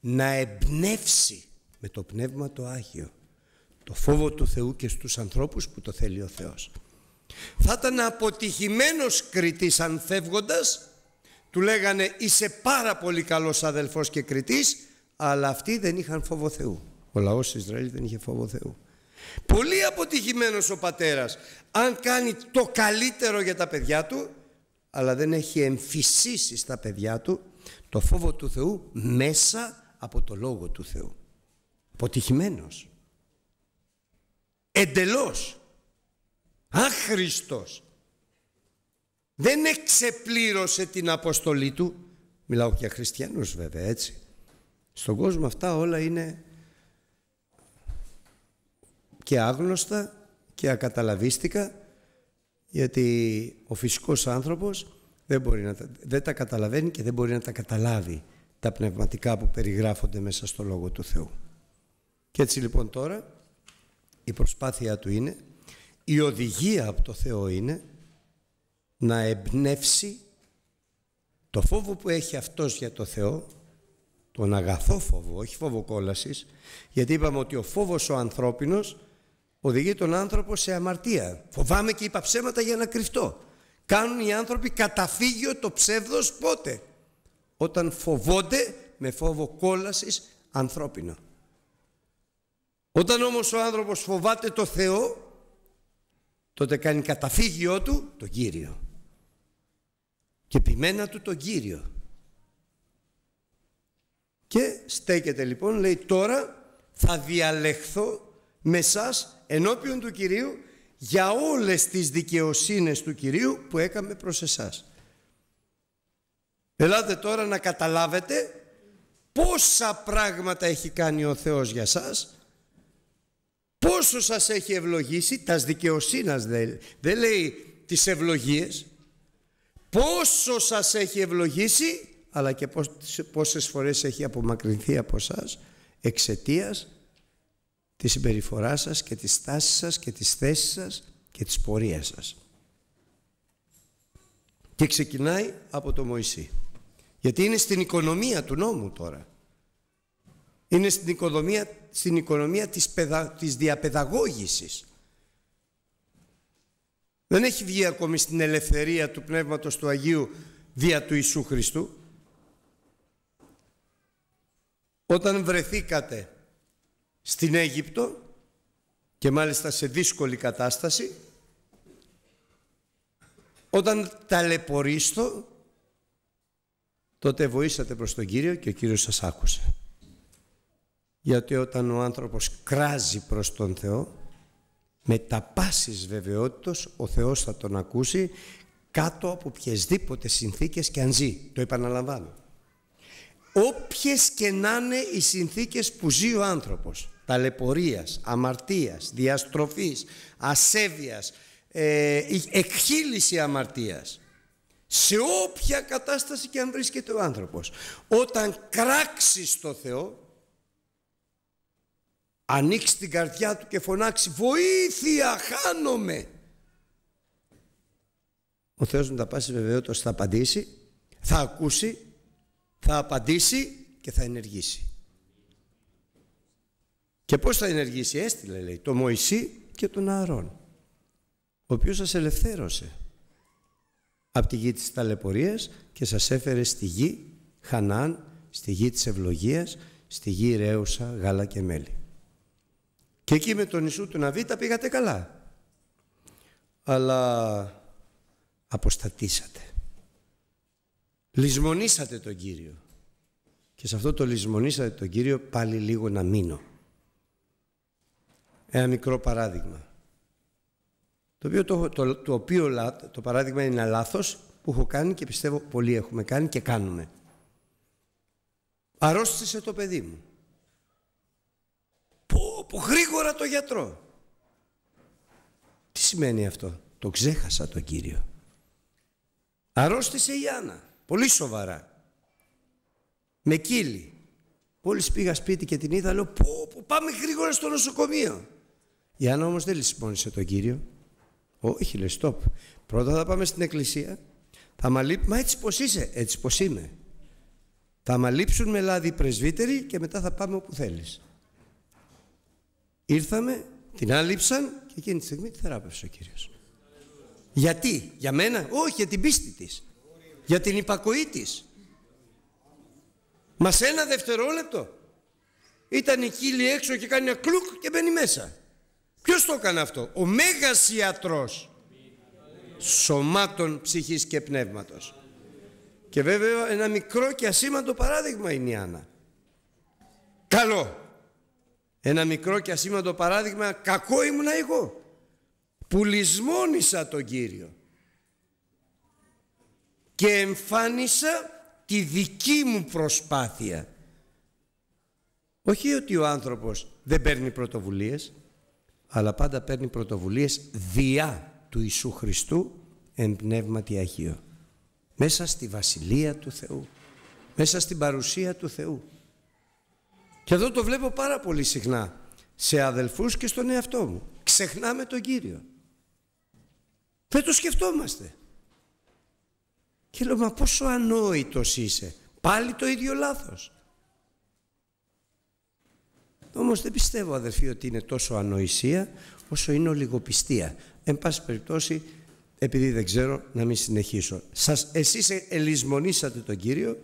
να εμπνεύσει με το Πνεύμα το Άγιο το φόβο του Θεού και στους ανθρώπους που το θέλει ο Θεός. Θα ήταν αποτυχημένος κριτής αν φεύγοντας, του λέγανε είσαι πάρα πολύ καλός αδελφός και κριτής, αλλά αυτοί δεν είχαν φόβο Θεού. Ο λαός Ισραήλ δεν είχε φόβο Θεού. Πολύ αποτυχημένος ο πατέρας, αν κάνει το καλύτερο για τα παιδιά του, αλλά δεν έχει εμφυσίσει στα παιδιά του το φόβο του Θεού μέσα από το Λόγο του Θεού. Αποτυχημένος. Εντελώς. άχριστος, Δεν εξεπλήρωσε την αποστολή του. Μιλάω για χριστιανούς βέβαια έτσι. Στον κόσμο αυτά όλα είναι και άγνωστα και ακαταλαβίστηκα γιατί ο φυσικός άνθρωπος δεν, μπορεί να, δεν τα καταλαβαίνει και δεν μπορεί να τα καταλάβει τα πνευματικά που περιγράφονται μέσα στο Λόγο του Θεού. Και έτσι λοιπόν τώρα η προσπάθειά του είναι, η οδηγία από το Θεό είναι να εμπνεύσει το φόβο που έχει αυτός για το Θεό, τον αγαθό φόβο, όχι φόβο κόλασης, γιατί είπαμε ότι ο φόβος ο ανθρώπινος οδηγεί τον άνθρωπο σε αμαρτία. Φοβάμαι και είπα ψέματα για να κρυφτώ. Κάνουν οι άνθρωποι καταφύγιο το ψεύδος πότε. Όταν φοβόνται με φόβο κόλασης ανθρώπινο Όταν όμως ο άνθρωπος φοβάται το Θεό, τότε κάνει καταφύγιο του το Κύριο. Και επιμένα του το Κύριο. Και στέκεται λοιπόν, λέει τώρα θα διαλεχθώ με σας ενώπιον του Κυρίου για όλες τις δικαιοσύνες του Κυρίου που έκαμε προς εσάς. Ελάτε τώρα να καταλάβετε πόσα πράγματα έχει κάνει ο Θεός για σας, πόσο σας έχει ευλογήσει, τας δικαιοσύνας δεν, λέει τις ευλογίες, πόσο σας έχει ευλογήσει, αλλά και πόσες φορές έχει απομακρυνθεί από σας εξαιτίας τη συμπεριφορά σας και της στάσης σας και τις θέσεις σας και τις πορείας σας. Και ξεκινάει από το Μωυσή. Γιατί είναι στην οικονομία του νόμου τώρα. Είναι στην οικονομία, στην οικονομία της, της διαπαιδαγώγησης. Δεν έχει βγει ακόμη στην ελευθερία του Πνεύματος του Αγίου δια του Ιησού Χριστού. Όταν βρεθήκατε στην Αίγυπτο και μάλιστα σε δύσκολη κατάσταση όταν ταλαιπωρήστο τότε βοήσατε προς τον Κύριο και ο Κύριος σας άκουσε. Γιατί όταν ο άνθρωπος κράζει προς τον Θεό με τα πάσης βεβαιότητος ο Θεός θα τον ακούσει κάτω από οποιασδήποτε συνθήκες και αν ζει. Το επαναλαμβάνω. Όποιες και να είναι οι συνθήκες που ζει ο άνθρωπος ταλαιπωρίας, αμαρτίας, διαστροφής, ασέβειας, ε, εκχύληση αμαρτίας. Σε όποια κατάσταση και αν βρίσκεται ο άνθρωπος. Όταν κράξεις το Θεό, ανοίξει την καρδιά του και φωνάξει «Βοήθεια, χάνομαι!» Ο Θεός μου τα πάση βεβαιότητας θα απαντήσει, θα ακούσει, θα απαντήσει και θα ενεργήσει. Και πώς θα ενεργήσει, έστειλε λέει, το Μωυσή και τον Ααρών, ο οποίος σας ελευθέρωσε από τη γη της ταλαιπωρίας και σας έφερε στη γη Χανάν, στη γη της ευλογίας, στη γη Ρέουσα, γάλα και μέλι. Και εκεί με τον Ιησού του Ναβί τα πήγατε καλά. Αλλά αποστατήσατε. Λυσμονήσατε τον Κύριο. Και σε αυτό το λυσμονήσατε τον Κύριο πάλι λίγο να μείνω ένα μικρό παράδειγμα. Το οποίο, το, το, οποίο το παράδειγμα είναι ένα λάθος που έχω κάνει και πιστεύω πολλοί έχουμε κάνει και κάνουμε. Αρρώστησε το παιδί μου. που που γρήγορα το γιατρό. Τι σημαίνει αυτό. Το ξέχασα το Κύριο. Αρρώστησε η Άννα. Πολύ σοβαρά. Με κύλι. Πόλις πήγα σπίτι και την είδα λέω πω, πω πάμε γρήγορα στο νοσοκομείο. Η Άννα όμως δεν λησμόνησε τον Κύριο. Όχι, λέει, stop. Πρώτα θα πάμε στην εκκλησία. Θα μα λείψουν, μα έτσι πως είσαι, έτσι πως είμαι. Θα μα λείψουν με λάδι οι πρεσβύτεροι και μετά θα πάμε όπου θέλεις. Ήρθαμε, την άλυψαν και εκείνη τη στιγμή τη θεράπευσε ο Κύριος. Γιατί, για μένα, όχι, για την πίστη της. Για την υπακοή της. Μας σε ένα δευτερόλεπτο ήταν η κύλη έξω και κάνει ένα κλουκ και μπαίνει μέσα. Ποιος το έκανε αυτό. Ο Μέγας Ιατρός σωμάτων ψυχής και πνεύματος. Και βέβαια ένα μικρό και ασήμαντο παράδειγμα είναι η Άννα. Καλό. Ένα μικρό και ασήμαντο παράδειγμα κακό ήμουνα εγώ. Που λησμόνησα τον Κύριο. Και εμφάνισα τη δική μου προσπάθεια. Όχι ότι ο άνθρωπος δεν παίρνει πρωτοβουλίες αλλά πάντα παίρνει πρωτοβουλίες διά του Ιησού Χριστού εν πνεύματι Αγίο. Μέσα στη Βασιλεία του Θεού. Μέσα στην παρουσία του Θεού. Και εδώ το βλέπω πάρα πολύ συχνά σε αδελφούς και στον εαυτό μου. Ξεχνάμε τον Κύριο. Δεν το σκεφτόμαστε. Και λέω, μα πόσο ανόητος είσαι. Πάλι το ίδιο λάθος. Όμως δεν πιστεύω αδερφοί ότι είναι τόσο ανοησία όσο είναι ολιγοπιστία. Εν πάση περιπτώσει, επειδή δεν ξέρω να μην συνεχίσω. Σας, εσείς ε, ελισμονήσατε τον Κύριο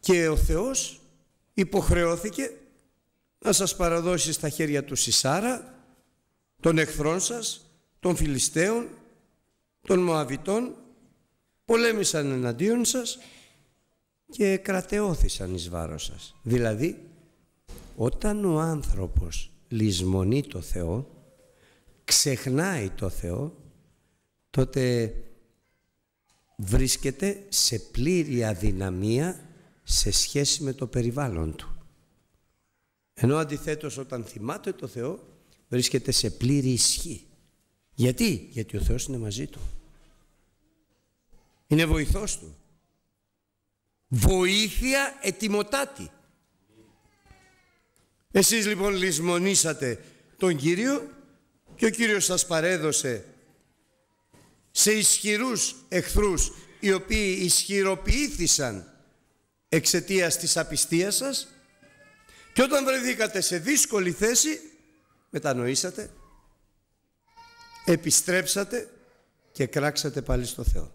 και ο Θεός υποχρεώθηκε να σας παραδώσει στα χέρια του Σισάρα, των εχθρών σας, των Φιλιστέων, των Μωαβητών, πολέμησαν εναντίον σας και κρατεώθησαν εις βάρος σας. Δηλαδή, όταν ο άνθρωπος λησμονεί το Θεό, ξεχνάει το Θεό, τότε βρίσκεται σε πλήρη αδυναμία σε σχέση με το περιβάλλον του. Ενώ αντιθέτως όταν θυμάται το Θεό βρίσκεται σε πλήρη ισχύ. Γιατί, γιατί ο Θεός είναι μαζί του. Είναι βοηθός του. Βοήθεια ετοιμοτάτη. Εσείς λοιπόν λησμονήσατε τον Κύριο και ο Κύριος σας παρέδωσε σε ισχυρούς εχθρούς οι οποίοι ισχυροποιήθησαν εξαιτίας της απιστίας σας και όταν βρεθήκατε σε δύσκολη θέση μετανοήσατε, επιστρέψατε και κράξατε πάλι στο Θεό.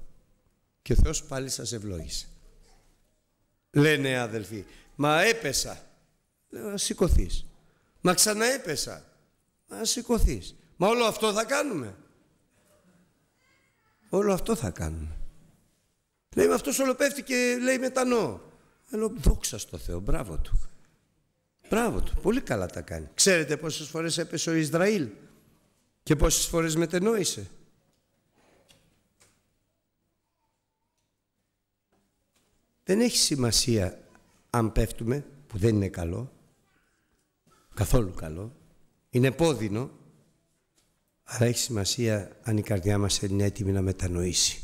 Και ο Θεός πάλι σας ευλόγησε λένε αδελφοί. Μα έπεσα. λέω ε, Να σηκωθείς. Μα ξαναέπεσα. Να ε, σηκωθείς. Μα όλο αυτό θα κάνουμε. Όλο αυτό θα κάνουμε. Λέει, με αυτός όλο πέφτει και λέει μετανό. Ε, λέω, δόξα στο Θεό, μπράβο του. Μπράβο του, πολύ καλά τα κάνει. Ξέρετε πόσες φορές έπεσε ο Ισραήλ και πόσες φορές μετενόησε. Δεν έχει σημασία αν πέφτουμε, που δεν είναι καλό, καθόλου καλό, είναι πόδινο, αλλά έχει σημασία αν η καρδιά μας είναι έτοιμη να μετανοήσει.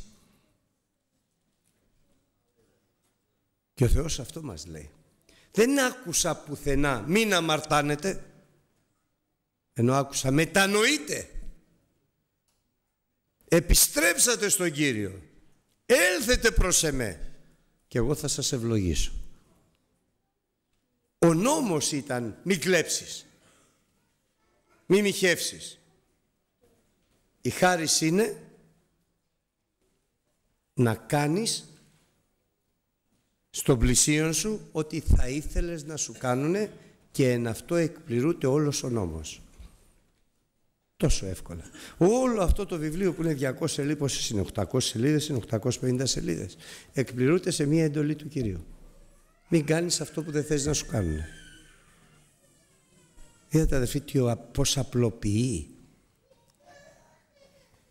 Και ο Θεός αυτό μας λέει. Δεν άκουσα πουθενά μην αμαρτάνετε, ενώ άκουσα μετανοείτε. Επιστρέψατε στον Κύριο. Έλθετε προς εμέ και εγώ θα σας ευλογήσω. Ο νόμος ήταν μη κλέψεις, μη μοιχεύσεις. Η χάρη είναι να κάνεις στον πλησίον σου ότι θα ήθελες να σου κάνουνε και εν αυτό εκπληρούνται όλος ο νόμος. Τόσο εύκολα. Όλο αυτό το βιβλίο που είναι 200 σελίδες, είναι 800 σελίδες, είναι 850 σελίδες, εκπληρούνται σε μία εντολή του Κυρίου. Μην κάνεις αυτό που δεν θες να σου κάνουν. Είδατε αδερφοί πώς απλοποιεί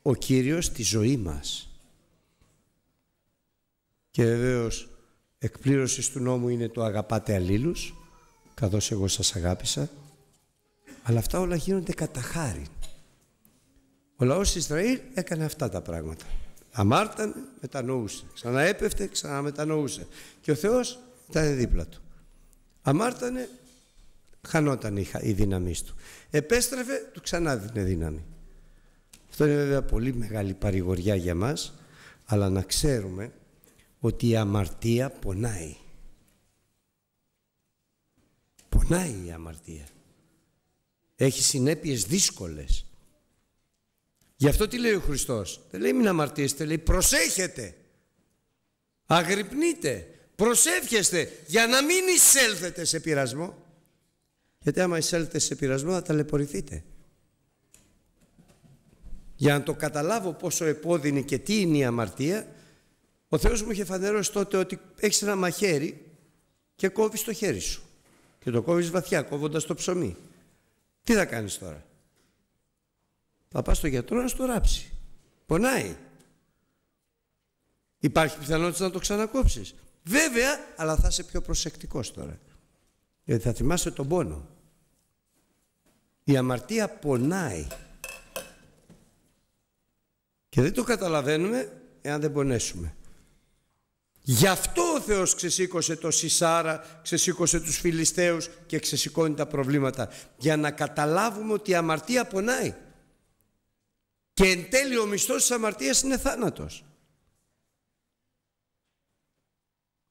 ο Κύριος τη ζωή μας. Και βεβαίως εκπλήρωσης του νόμου είναι το αγαπάτε αλλήλους, καθώς εγώ σας αγάπησα. Αλλά αυτά όλα γίνονται κατά χάρη. Ο λαός Ισραήλ έκανε αυτά τα πράγματα. Αμάρτανε, μετανοούσε. Ξαναέπεφτε, ξαναμετανοούσε. Και ο Θεός ήταν δίπλα του. Αμάρτανε, χανόταν η δύναμή του. Επέστρεφε, του ξανά δίνε δύναμη. Αυτό είναι βέβαια πολύ μεγάλη παρηγοριά για μας, αλλά να ξέρουμε ότι η αμαρτία πονάει. Πονάει η αμαρτία. Έχει συνέπειες δύσκολες. Γι' αυτό τι λέει ο Χριστός. Δεν λέει μην αμαρτήσετε, λέει προσέχετε. Αγρυπνείτε, προσεύχεστε για να μην εισέλθετε σε πειρασμό. Γιατί άμα εισέλθετε σε πειρασμό θα ταλαιπωρηθείτε. Για να το καταλάβω πόσο επώδυνη και τι είναι η αμαρτία, ο Θεός μου είχε φανερώσει τότε ότι έχεις ένα μαχαίρι και κόβεις το χέρι σου. Και το κόβεις βαθιά, κόβοντας το ψωμί. Τι θα κάνεις τώρα. Θα πας στο γιατρό να στο ράψει. Πονάει. Υπάρχει πιθανότητα να το ξανακόψεις. Βέβαια, αλλά θα είσαι πιο προσεκτικός τώρα. Γιατί θα θυμάσαι τον πόνο. Η αμαρτία πονάει. Και δεν το καταλαβαίνουμε εάν δεν πονέσουμε. Γι' αυτό ο Θεός ξεσήκωσε το Σισάρα, ξεσήκωσε τους Φιλιστέους και ξεσηκώνει τα προβλήματα. Για να καταλάβουμε ότι η αμαρτία πονάει. Και εν τέλει ο μισθός της αμαρτίας είναι θάνατος.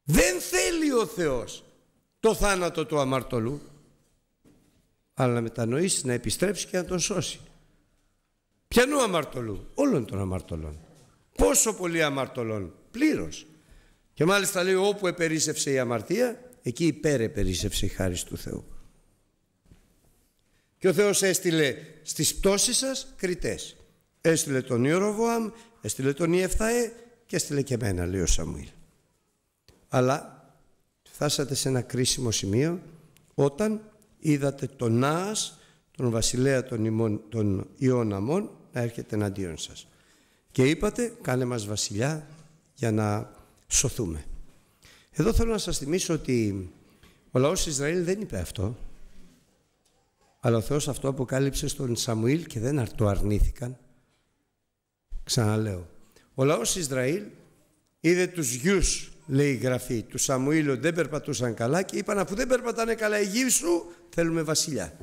Δεν θέλει ο Θεός το θάνατο του αμαρτωλού αλλά να μετανοήσει, να επιστρέψει και να τον σώσει. Ποιανού αμαρτωλού, όλων των αμαρτωλών. Πόσο πολύ αμαρτωλών, πλήρως. Και μάλιστα λέει όπου επερίσευσε η αμαρτία, εκεί υπέρ επερίσευσε η χάρη του Θεού. Και ο Θεός έστειλε στις πτώσεις σας κριτές. Έστειλε τον Ιωροβόαμ, έστειλε τον Ιεφθαέ και έστειλε και εμένα, λέει ο Σαμουήλ. Αλλά φτάσατε σε ένα κρίσιμο σημείο όταν είδατε τον Ναάς, τον βασιλέα των, ημών, να έρχεται εναντίον σας. Και είπατε, κάνε μας βασιλιά για να σωθούμε. Εδώ θέλω να σας θυμίσω ότι ο λαός Ισραήλ δεν είπε αυτό. Αλλά ο Θεός αυτό αποκάλυψε στον Σαμουήλ και δεν το αρνήθηκαν. Ξαναλέω. Ο λαός Ισραήλ είδε τους γιους, λέει η Γραφή, τους ότι δεν περπατούσαν καλά και είπαν αφού δεν περπατάνε καλά οι γιούς σου θέλουμε βασιλιά.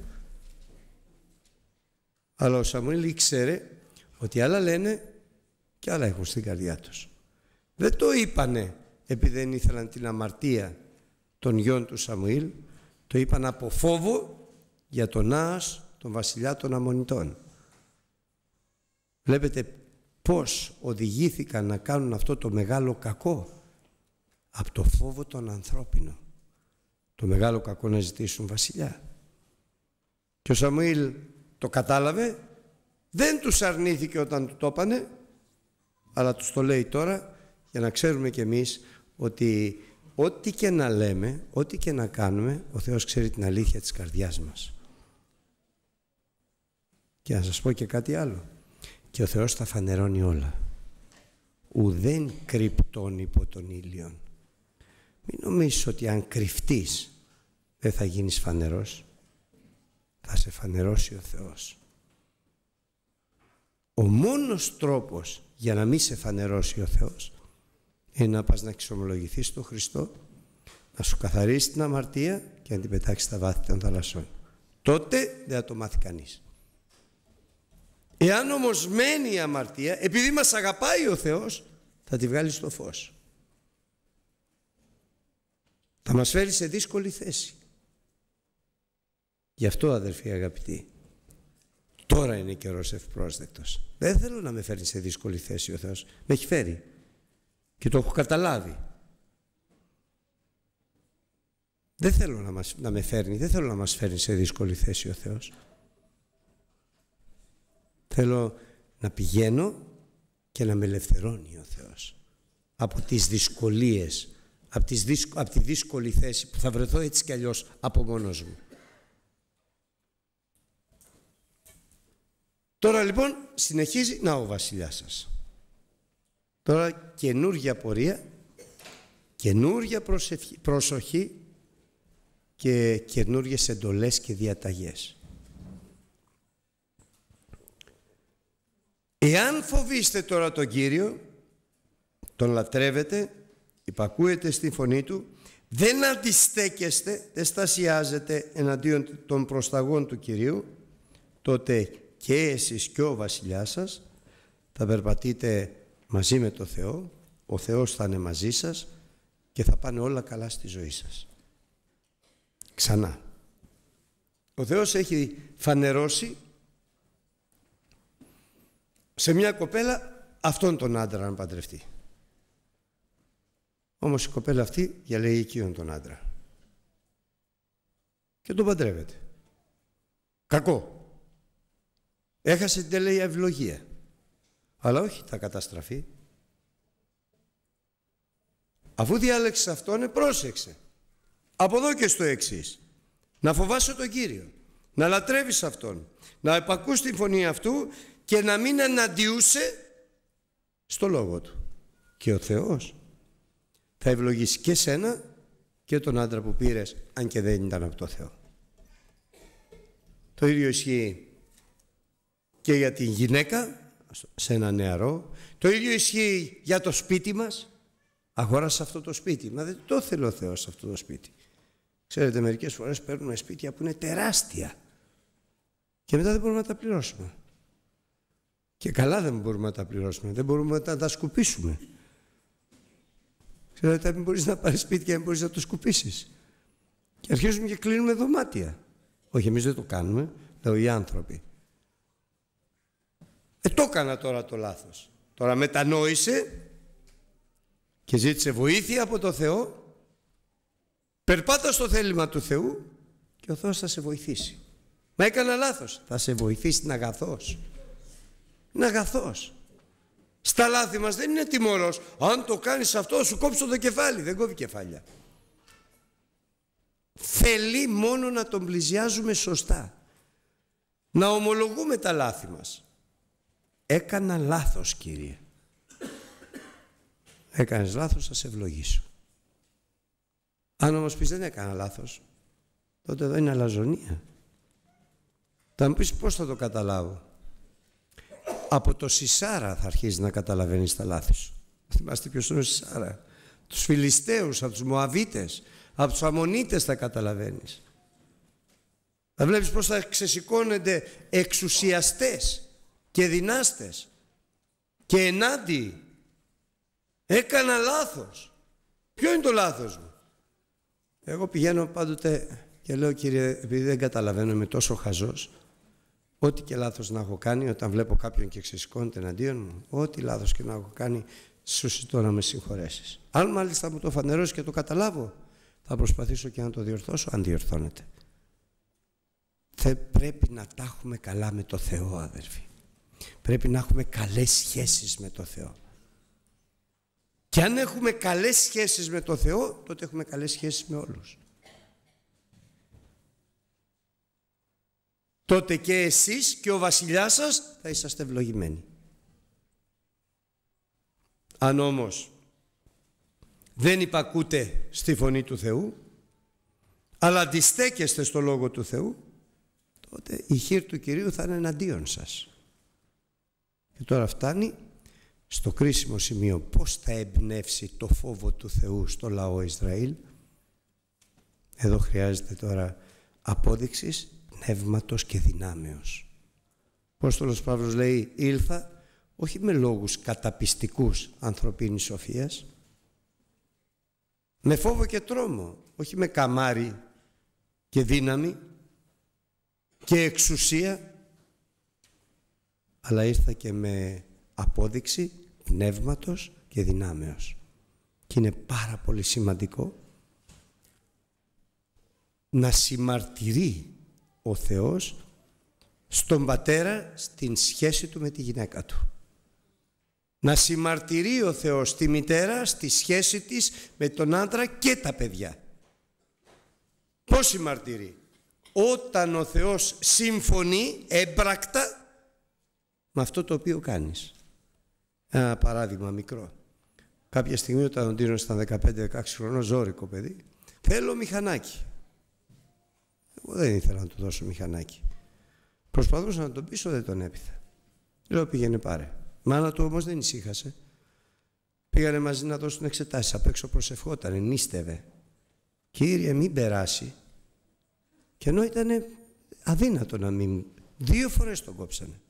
Αλλά ο Σαμουήλ ήξερε ότι άλλα λένε και άλλα έχουν στην καρδιά τους. Δεν το είπανε επειδή δεν ήθελαν την αμαρτία των γιών του Σαμουήλ, το είπαν από φόβο για τον Άας, τον βασιλιά των Αμονιτών. Βλέπετε πώς οδηγήθηκαν να κάνουν αυτό το μεγάλο κακό από το φόβο τον ανθρώπινο. Το μεγάλο κακό να ζητήσουν βασιλιά. Και ο Σαμουήλ το κατάλαβε, δεν τους αρνήθηκε όταν του το έπανε, αλλά τους το λέει τώρα για να ξέρουμε κι εμείς ότι ό,τι και να λέμε, ό,τι και να κάνουμε, ο Θεός ξέρει την αλήθεια της καρδιάς μας. Και να σας πω και κάτι άλλο και ο Θεός θα φανερώνει όλα. Ουδέν κρυπτών υπό τον ήλιον. Μην νομίζεις ότι αν κρυφτείς δεν θα γίνεις φανερός. Θα σε φανερώσει ο Θεός. Ο μόνος τρόπος για να μην σε φανερώσει ο Θεός είναι να πας να εξομολογηθείς στον Χριστό, να σου καθαρίσει την αμαρτία και να την πετάξεις στα βάθη των θαλασσών. Τότε δεν θα το μάθει κανείς. Εάν όμως μένει η αμαρτία, επειδή μας αγαπάει ο Θεός, θα τη βγάλει στο φως. Θα μας φέρει σε δύσκολη θέση. Γι' αυτό αδερφοί αγαπητοί, τώρα είναι καιρός ευπρόσδεκτος. Δεν θέλω να με φέρνει σε δύσκολη θέση ο Θεός. Με έχει φέρει και το έχω καταλάβει. Δεν θέλω να, μας, να με φέρνει, δεν θέλω να μας φέρνει σε δύσκολη θέση ο Θεός. Θέλω να πηγαίνω και να με ελευθερώνει ο Θεός από τις δυσκολίες, από, τις από τη δύσκολη θέση που θα βρεθώ έτσι κι αλλιώς από μόνος μου. Τώρα λοιπόν συνεχίζει να ο βασιλιάς σας. Τώρα καινούργια πορεία, καινούργια προσοχή και καινούργιες εντολές και διαταγές. Εάν φοβήστε τώρα τον Κύριο, τον λατρεύετε, υπακούετε στη φωνή Του, δεν αντιστέκεστε, δεν στασιάζετε εναντίον των προσταγών του Κυρίου, τότε και εσείς και ο βασιλιάς σας θα περπατείτε μαζί με το Θεό, ο Θεός θα είναι μαζί σας και θα πάνε όλα καλά στη ζωή σας. Ξανά. Ο Θεός έχει φανερώσει σε μια κοπέλα αυτόν τον άντρα να παντρευτεί. Όμως η κοπέλα αυτή διαλέγει εκείνον τον άντρα. Και τον παντρεύεται. Κακό. Έχασε την τελεία ευλογία. Αλλά όχι τα καταστραφή. Αφού διάλεξε αυτόν, πρόσεξε. Από εδώ και στο εξής. Να φοβάσαι τον Κύριο. Να λατρεύεις αυτόν. Να επακούς τη φωνή αυτού και να μην αναντιούσε στο λόγο του. Και ο Θεός θα ευλογήσει και σένα και τον άντρα που πήρες αν και δεν ήταν από το Θεό. Το ίδιο ισχύει και για την γυναίκα σε ένα νεαρό. Το ίδιο ισχύει για το σπίτι μας. αγόρασε αυτό το σπίτι. Μα δεν το θέλει ο Θεός αυτό το σπίτι. Ξέρετε μερικές φορές παίρνουμε σπίτια που είναι τεράστια και μετά δεν μπορούμε να τα πληρώσουμε. Και καλά δεν μπορούμε να τα πληρώσουμε, δεν μπορούμε να τα σκουπίσουμε. Ξέρετε, δεν μπορείς να πάρεις σπίτι και δεν μπορείς να το σκουπίσεις Και αρχίζουμε και κλείνουμε δωμάτια. Όχι, εμείς δεν το κάνουμε, λέω οι άνθρωποι. Ε, το έκανα τώρα το λάθος Τώρα μετανόησε και ζήτησε βοήθεια από το Θεό. Περπάτα στο θέλημα του Θεού και ο Θεός θα σε βοηθήσει. Μα έκανα λάθος. Θα σε βοηθήσει την αγαθός είναι αγαθός. Στα λάθη μας δεν είναι τιμωρός. Αν το κάνεις αυτό σου κόψω το κεφάλι. Δεν κόβει κεφάλια. Θέλει μόνο να τον πλησιάζουμε σωστά. Να ομολογούμε τα λάθη μας. Έκανα λάθος Κύριε. Έκανες λάθος θα σε ευλογήσω. Αν όμως πεις δεν έκανα λάθος τότε εδώ είναι αλαζονία. Θα μου πεις πώς θα το καταλάβω. Από το Σισάρα θα αρχίζεις να καταλαβαίνεις τα λάθη σου. Θυμάστε ποιος είναι ο Σισάρα. Τους Φιλιστέους, από τους Μοαβίτε, από τους Αμονίτε θα καταλαβαίνεις. Θα βλέπεις πώς θα ξεσηκώνονται εξουσιαστές και δυνάστες και ενάντια Έκανα λάθος. Ποιο είναι το λάθος μου. Εγώ πηγαίνω πάντοτε και λέω κύριε επειδή δεν καταλαβαίνω είμαι τόσο χαζός Ό,τι και λάθος να έχω κάνει, όταν βλέπω κάποιον και ξεσηκώνεται εναντίον μου, ό,τι λάθος και να έχω κάνει, σου ζητώ να με συγχωρέσεις. Αν μάλιστα μου το φανερώσεις και το καταλάβω, θα προσπαθήσω και να το διορθώσω, αν διορθώνεται. θα πρέπει να τα έχουμε καλά με το Θεό, αδερφοί. Πρέπει να έχουμε καλές σχέσεις με το Θεό. Και αν έχουμε καλές σχέσεις με το Θεό, τότε έχουμε καλές σχέσεις με όλους. τότε και εσείς και ο βασιλιάς σας θα είσαστε ευλογημένοι. Αν όμως δεν υπακούτε στη φωνή του Θεού, αλλά αντιστέκεστε στο Λόγο του Θεού, τότε η χείρ του Κυρίου θα είναι εναντίον σας. Και τώρα φτάνει στο κρίσιμο σημείο πώς θα εμπνεύσει το φόβο του Θεού στο λαό Ισραήλ. Εδώ χρειάζεται τώρα απόδειξης πνεύματος και δυνάμεως. Ο Απόστολος Παύλος λέει «Ήλθα όχι με λόγους καταπιστικούς ανθρωπίνης σοφίας, με φόβο και τρόμο, όχι με καμάρι και δύναμη και εξουσία, αλλά ήρθα και με απόδειξη πνεύματος και δυνάμεως. Και είναι πάρα πολύ σημαντικό να συμμαρτυρεί ο Θεός στον πατέρα στην σχέση του με τη γυναίκα του. Να συμμαρτυρεί ο Θεός τη μητέρα στη σχέση της με τον άντρα και τα παιδιά. Πώς συμμαρτυρεί. Όταν ο Θεός συμφωνεί έμπρακτα με αυτό το οποίο κάνεις. Ένα παράδειγμα μικρό. Κάποια στιγμή όταν ο Ντίνος ήταν 15-16 χρονών, ζώρικο παιδί, θέλω μηχανάκι. Εγώ δεν ήθελα να του δώσω μηχανάκι. Προσπαθούσα να τον πείσω, δεν τον έπειθα. Λέω πήγαινε πάρε. Μάνα του όμως δεν ησύχασε. Πήγανε μαζί να δώσουν εξετάσεις. Απ' έξω προσευχόταν, νίστευε. Κύριε, μην περάσει. Και ενώ ήταν αδύνατο να μην. Δύο φορές τον κόψανε.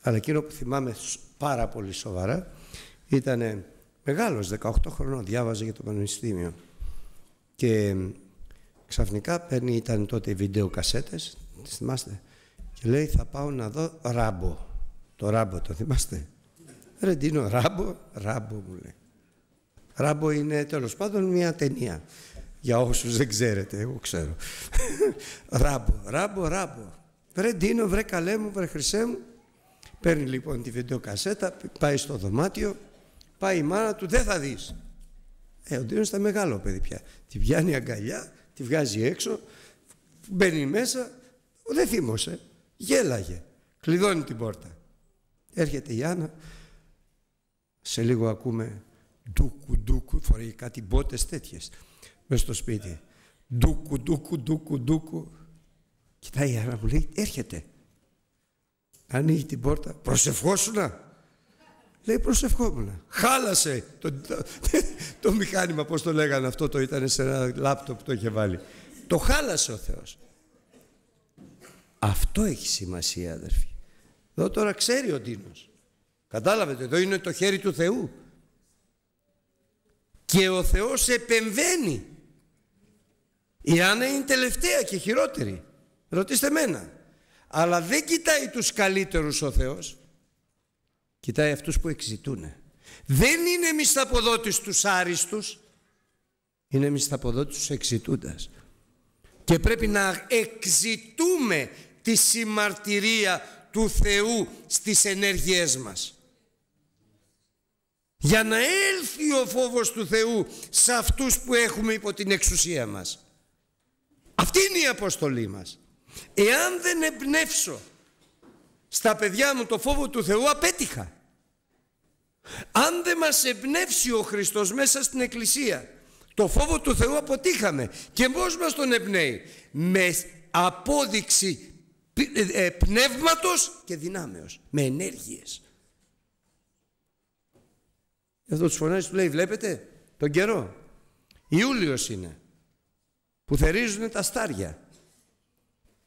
Αλλά εκείνο που θυμάμαι πάρα πολύ σοβαρά ήταν μεγάλο, 18 χρονών, διάβαζε για το πανεπιστήμιο. Και Ξαφνικά παίρνει, ήταν τότε οι βίντεο τις θυμάστε, και λέει θα πάω να δω ράμπο. Το ράμπο το θυμάστε. Ντίνο, ράμπο, ράμπο μου λέει. Ράμπο είναι τέλος πάντων μια ταινία. Για όσους δεν ξέρετε, εγώ ξέρω. [laughs] ράμπο, ράμπο, ράμπο. Ρε Ντίνο, βρε καλέ μου, βρε χρυσέ μου. Παίρνει λοιπόν τη βιντεοκασέτα, πάει στο δωμάτιο, πάει η μάνα του, δεν θα δεις. Ε, ο Ντίνος ήταν μεγάλο παιδί πια. Τη πιάνει αγκαλιά τη βγάζει έξω, μπαίνει μέσα, δεν θύμωσε, γέλαγε, κλειδώνει την πόρτα. Έρχεται η Άννα, σε λίγο ακούμε ντούκου ντούκου, φοράει κάτι μπότες τέτοιες μέσα στο σπίτι. Ντούκου ντούκου ντούκου ντούκου. Κοιτάει η Άννα μου λέει έρχεται. Ανοίγει την πόρτα, προσευχόσουνα. Λέει προσευχόμουν. Χάλασε [laughs] το, μηχάνημα, πώς το λέγανε αυτό, το ήταν σε ένα λάπτοπ το είχε βάλει. Το χάλασε ο Θεός. Αυτό έχει σημασία αδερφοί. Εδώ τώρα ξέρει ο Ντίνος. Κατάλαβε, εδώ είναι το χέρι του Θεού. Και ο Θεός επεμβαίνει. Η Άννα είναι τελευταία και χειρότερη. Ρωτήστε μένα. Αλλά δεν κοιτάει τους καλύτερους ο Θεός κοιτάει αυτούς που εξητούν. Δεν είναι μισθαποδότης τους άριστους, είναι μισθαποδότης τους εξητούντας. Και πρέπει να εξητούμε τη συμμαρτυρία του Θεού στις ενέργειές μας. Για να έλθει ο φόβος του Θεού σε αυτούς που έχουμε υπό την εξουσία μας. Αυτή είναι η αποστολή μας. Εάν δεν εμπνεύσω στα παιδιά μου το φόβο του Θεού απέτυχα. Αν δεν μας εμπνεύσει ο Χριστός μέσα στην Εκκλησία, το φόβο του Θεού αποτύχαμε. Και πώς μας τον εμπνέει. Με απόδειξη ε, ε, πνεύματος και δυνάμεως. Με ενέργειες. Εδώ αυτό τους φωνάζει τους λέει βλέπετε τον καιρό. Ιούλιος είναι. Που θερίζουν τα στάρια.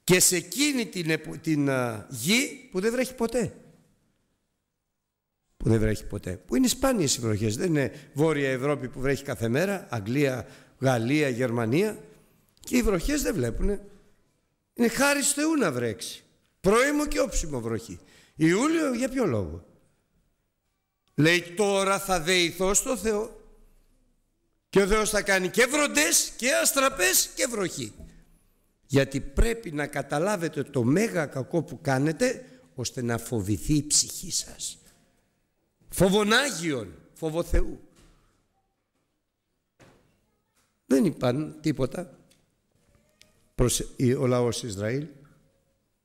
Και σε εκείνη την, την γη που δεν βρέχει ποτέ που δεν βρέχει ποτέ. Που είναι σπάνιες οι βροχές. Δεν είναι Βόρεια Ευρώπη που βρέχει κάθε μέρα, Αγγλία, Γαλλία, Γερμανία. Και οι βροχές δεν βλέπουν. Είναι χάρη Θεού να βρέξει. Πρώιμο και όψιμο βροχή. Ιούλιο για ποιο λόγο. Λέει τώρα θα δεηθώ στο Θεό. Και ο Θεός θα κάνει και βροντές και αστραπές και βροχή. Γιατί πρέπει να καταλάβετε το μέγα κακό που κάνετε ώστε να φοβηθεί η ψυχή σας φοβονάγιον φοβοθεού Δεν είπαν τίποτα. Ο λαός Ισραήλ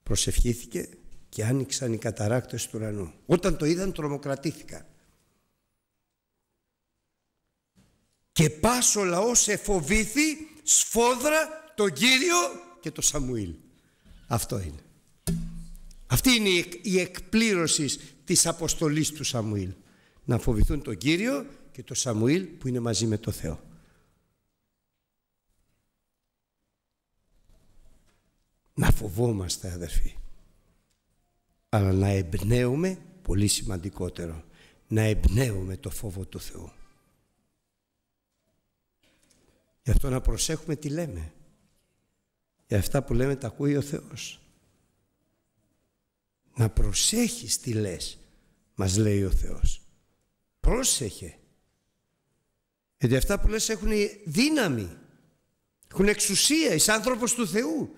προσευχήθηκε και άνοιξαν οι καταράκτες του ουρανού. Όταν το είδαν τρομοκρατήθηκαν. Και πας ο λαός εφοβήθη σφόδρα τον Κύριο και τον Σαμουήλ. Αυτό είναι. Αυτή είναι η εκπλήρωσης της αποστολής του Σαμουήλ. Να φοβηθούν τον Κύριο και τον Σαμουήλ που είναι μαζί με τον Θεό. Να φοβόμαστε αδερφοί. Αλλά να εμπνέουμε, πολύ σημαντικότερο, να εμπνέουμε το φόβο του Θεού. Γι' αυτό να προσέχουμε τι λέμε. Για αυτά που λέμε τα ακούει ο Θεός να προσέχεις τι λες, μας λέει ο Θεός. Πρόσεχε. Γιατί αυτά που λες έχουν δύναμη, έχουν εξουσία, είσαι άνθρωπος του Θεού.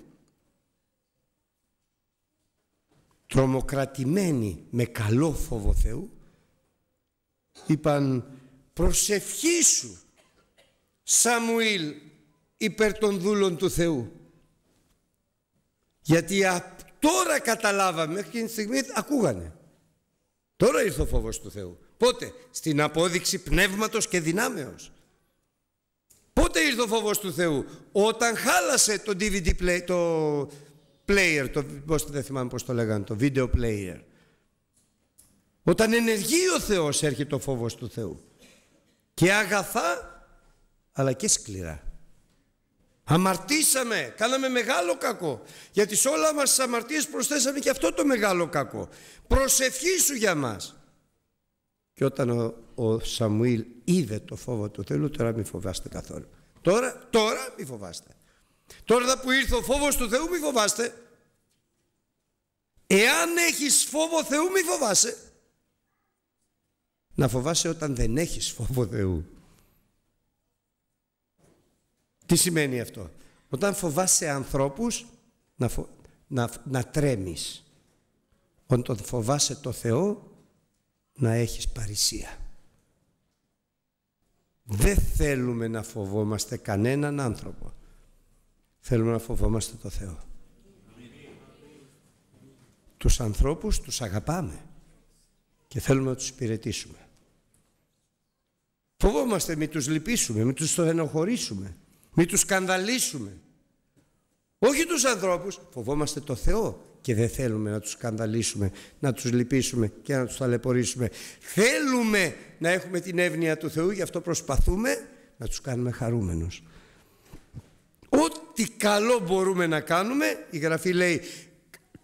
Τρομοκρατημένοι με καλό φόβο Θεού, είπαν προσευχή σου Σαμουήλ υπέρ των δούλων του Θεού. Γιατί απ Τώρα καταλάβαμε, μέχρι εκείνη τη στιγμή ακούγανε. Τώρα ήρθε ο φόβος του Θεού. Πότε, στην απόδειξη πνεύματος και δυνάμεως. Πότε ήρθε ο φόβος του Θεού, όταν χάλασε το DVD play, το player, το, πώς, δεν θυμάμαι πώς το λέγανε, το video player. Όταν ενεργεί ο Θεός έρχεται ο φόβος του Θεού. Και αγαθά, αλλά και σκληρά. Αμαρτήσαμε, κάναμε μεγάλο κακό. Γιατί σε όλα μας τις αμαρτίες προσθέσαμε και αυτό το μεγάλο κακό. Προσευχή σου για μας. Και όταν ο, ο Σαμουήλ είδε το φόβο του Θεού, τώρα μην φοβάστε καθόλου. Τώρα, τώρα μην φοβάστε. Τώρα που ήρθε ο φόβος του Θεού μην φοβάστε. Εάν έχεις φόβο Θεού μην φοβάσαι. Να φοβάσαι όταν δεν έχεις φόβο Θεού. Τι σημαίνει αυτό. Όταν φοβάσαι ανθρώπους, να, φο... να, να τρέμεις. Όταν φοβάσαι το Θεό, να έχεις παρησία. Δεν θέλουμε να φοβόμαστε κανέναν άνθρωπο. Θέλουμε να φοβόμαστε το Θεό. Τους ανθρώπους τους αγαπάμε και θέλουμε να τους υπηρετήσουμε. Φοβόμαστε μην τους λυπήσουμε, μην τους το μη τους σκανδαλίσουμε. Όχι τους ανθρώπους, φοβόμαστε το Θεό και δεν θέλουμε να τους σκανδαλίσουμε, να τους λυπήσουμε και να τους ταλαιπωρήσουμε. Θέλουμε να έχουμε την εύνοια του Θεού, γι' αυτό προσπαθούμε να τους κάνουμε χαρούμενους. Ό,τι καλό μπορούμε να κάνουμε, η Γραφή λέει,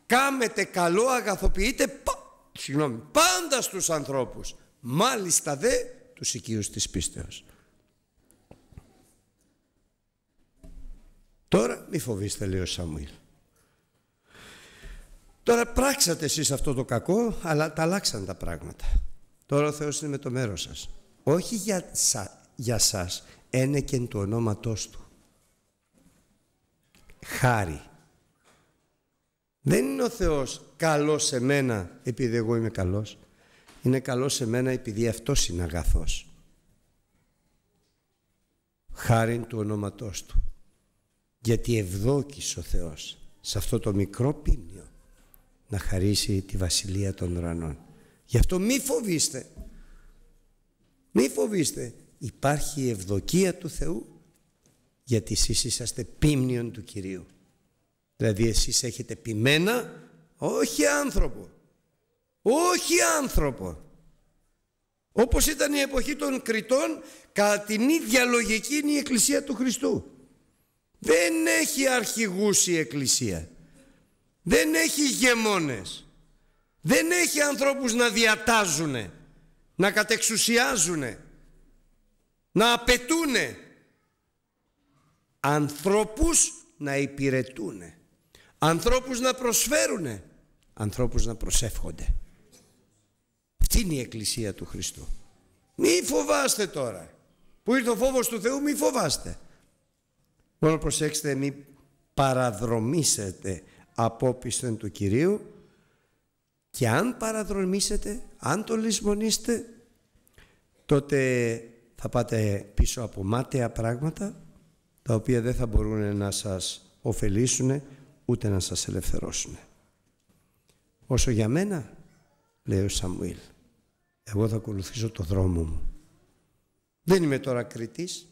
κάμετε καλό, αγαθοποιείτε, πα, συγγνώμη, πάντα στους ανθρώπους, μάλιστα δε τους οικείους της πίστεως. Τώρα μη φοβήστε λέει ο Σαμουήλ. Τώρα πράξατε εσείς αυτό το κακό, αλλά τα αλλάξαν τα πράγματα. Τώρα ο Θεός είναι με το μέρος σας. Όχι για, σα, για σας, ένε και του ονόματός Του. Χάρη. Δεν είναι ο Θεός καλός σε μένα επειδή εγώ είμαι καλός. Είναι καλός σε μένα επειδή αυτός είναι αγαθός. Χάρη του ονόματός Του γιατί ευδόκησε ο Θεός σε αυτό το μικρό πίμνιο να χαρίσει τη βασιλεία των ουρανών. Γι' αυτό μη φοβήστε. Μη φοβήστε. Υπάρχει η ευδοκία του Θεού γιατί εσείς είσαστε πίμνιον του Κυρίου. Δηλαδή εσείς έχετε πιμένα όχι άνθρωπο. Όχι άνθρωπο. Όπως ήταν η εποχή των Κριτών κατά την ίδια λογική είναι η Εκκλησία του Χριστού. Δεν έχει αρχηγούς η Εκκλησία. Δεν έχει γεμόνες. Δεν έχει ανθρώπους να διατάζουνε, να κατεξουσιάζουνε, να απαιτούνε. Ανθρώπους να υπηρετούνε. Ανθρώπους να προσφέρουνε. Ανθρώπους να προσεύχονται. Αυτή είναι η Εκκλησία του Χριστού. Μη φοβάστε τώρα. Που ήρθε ο φόβος του Θεού μη φοβάστε. Μόνο προσέξτε μη παραδρομήσετε απόπισθεν του Κυρίου και αν παραδρομήσετε, αν το λησμονήσετε, τότε θα πάτε πίσω από μάταια πράγματα τα οποία δεν θα μπορούν να σας ωφελήσουν ούτε να σας ελευθερώσουν. Όσο για μένα, λέει ο Σαμουήλ, εγώ θα ακολουθήσω το δρόμο μου. Δεν είμαι τώρα κριτής,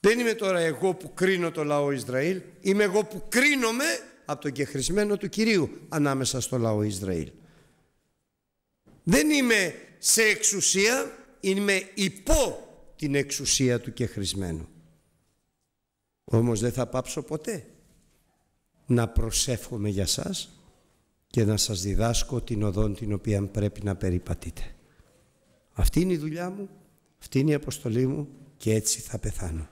δεν είμαι τώρα εγώ που κρίνω το λαό Ισραήλ, είμαι εγώ που κρίνομαι από τον κεχρισμένο του Κυρίου ανάμεσα στο λαό Ισραήλ. Δεν είμαι σε εξουσία, είμαι υπό την εξουσία του κεχρισμένου. Όμως δεν θα πάψω ποτέ να προσεύχομαι για σας και να σας διδάσκω την οδόν την οποία πρέπει να περιπατείτε. Αυτή είναι η δουλειά μου, αυτή είναι η αποστολή μου και έτσι θα πεθάνω.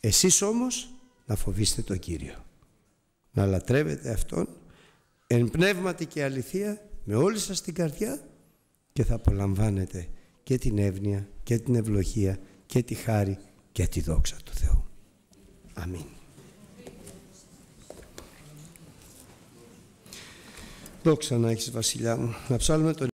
Εσείς όμως να φοβήσετε το Κύριο. Να λατρεύετε Αυτόν εν πνεύματι και αληθεία με όλη σας την καρδιά και θα απολαμβάνετε και την εύνοια και την ευλογία και τη χάρη και τη δόξα του Θεού. Αμήν. Δόξα να έχεις βασιλιά μου. Να ψάλουμε τον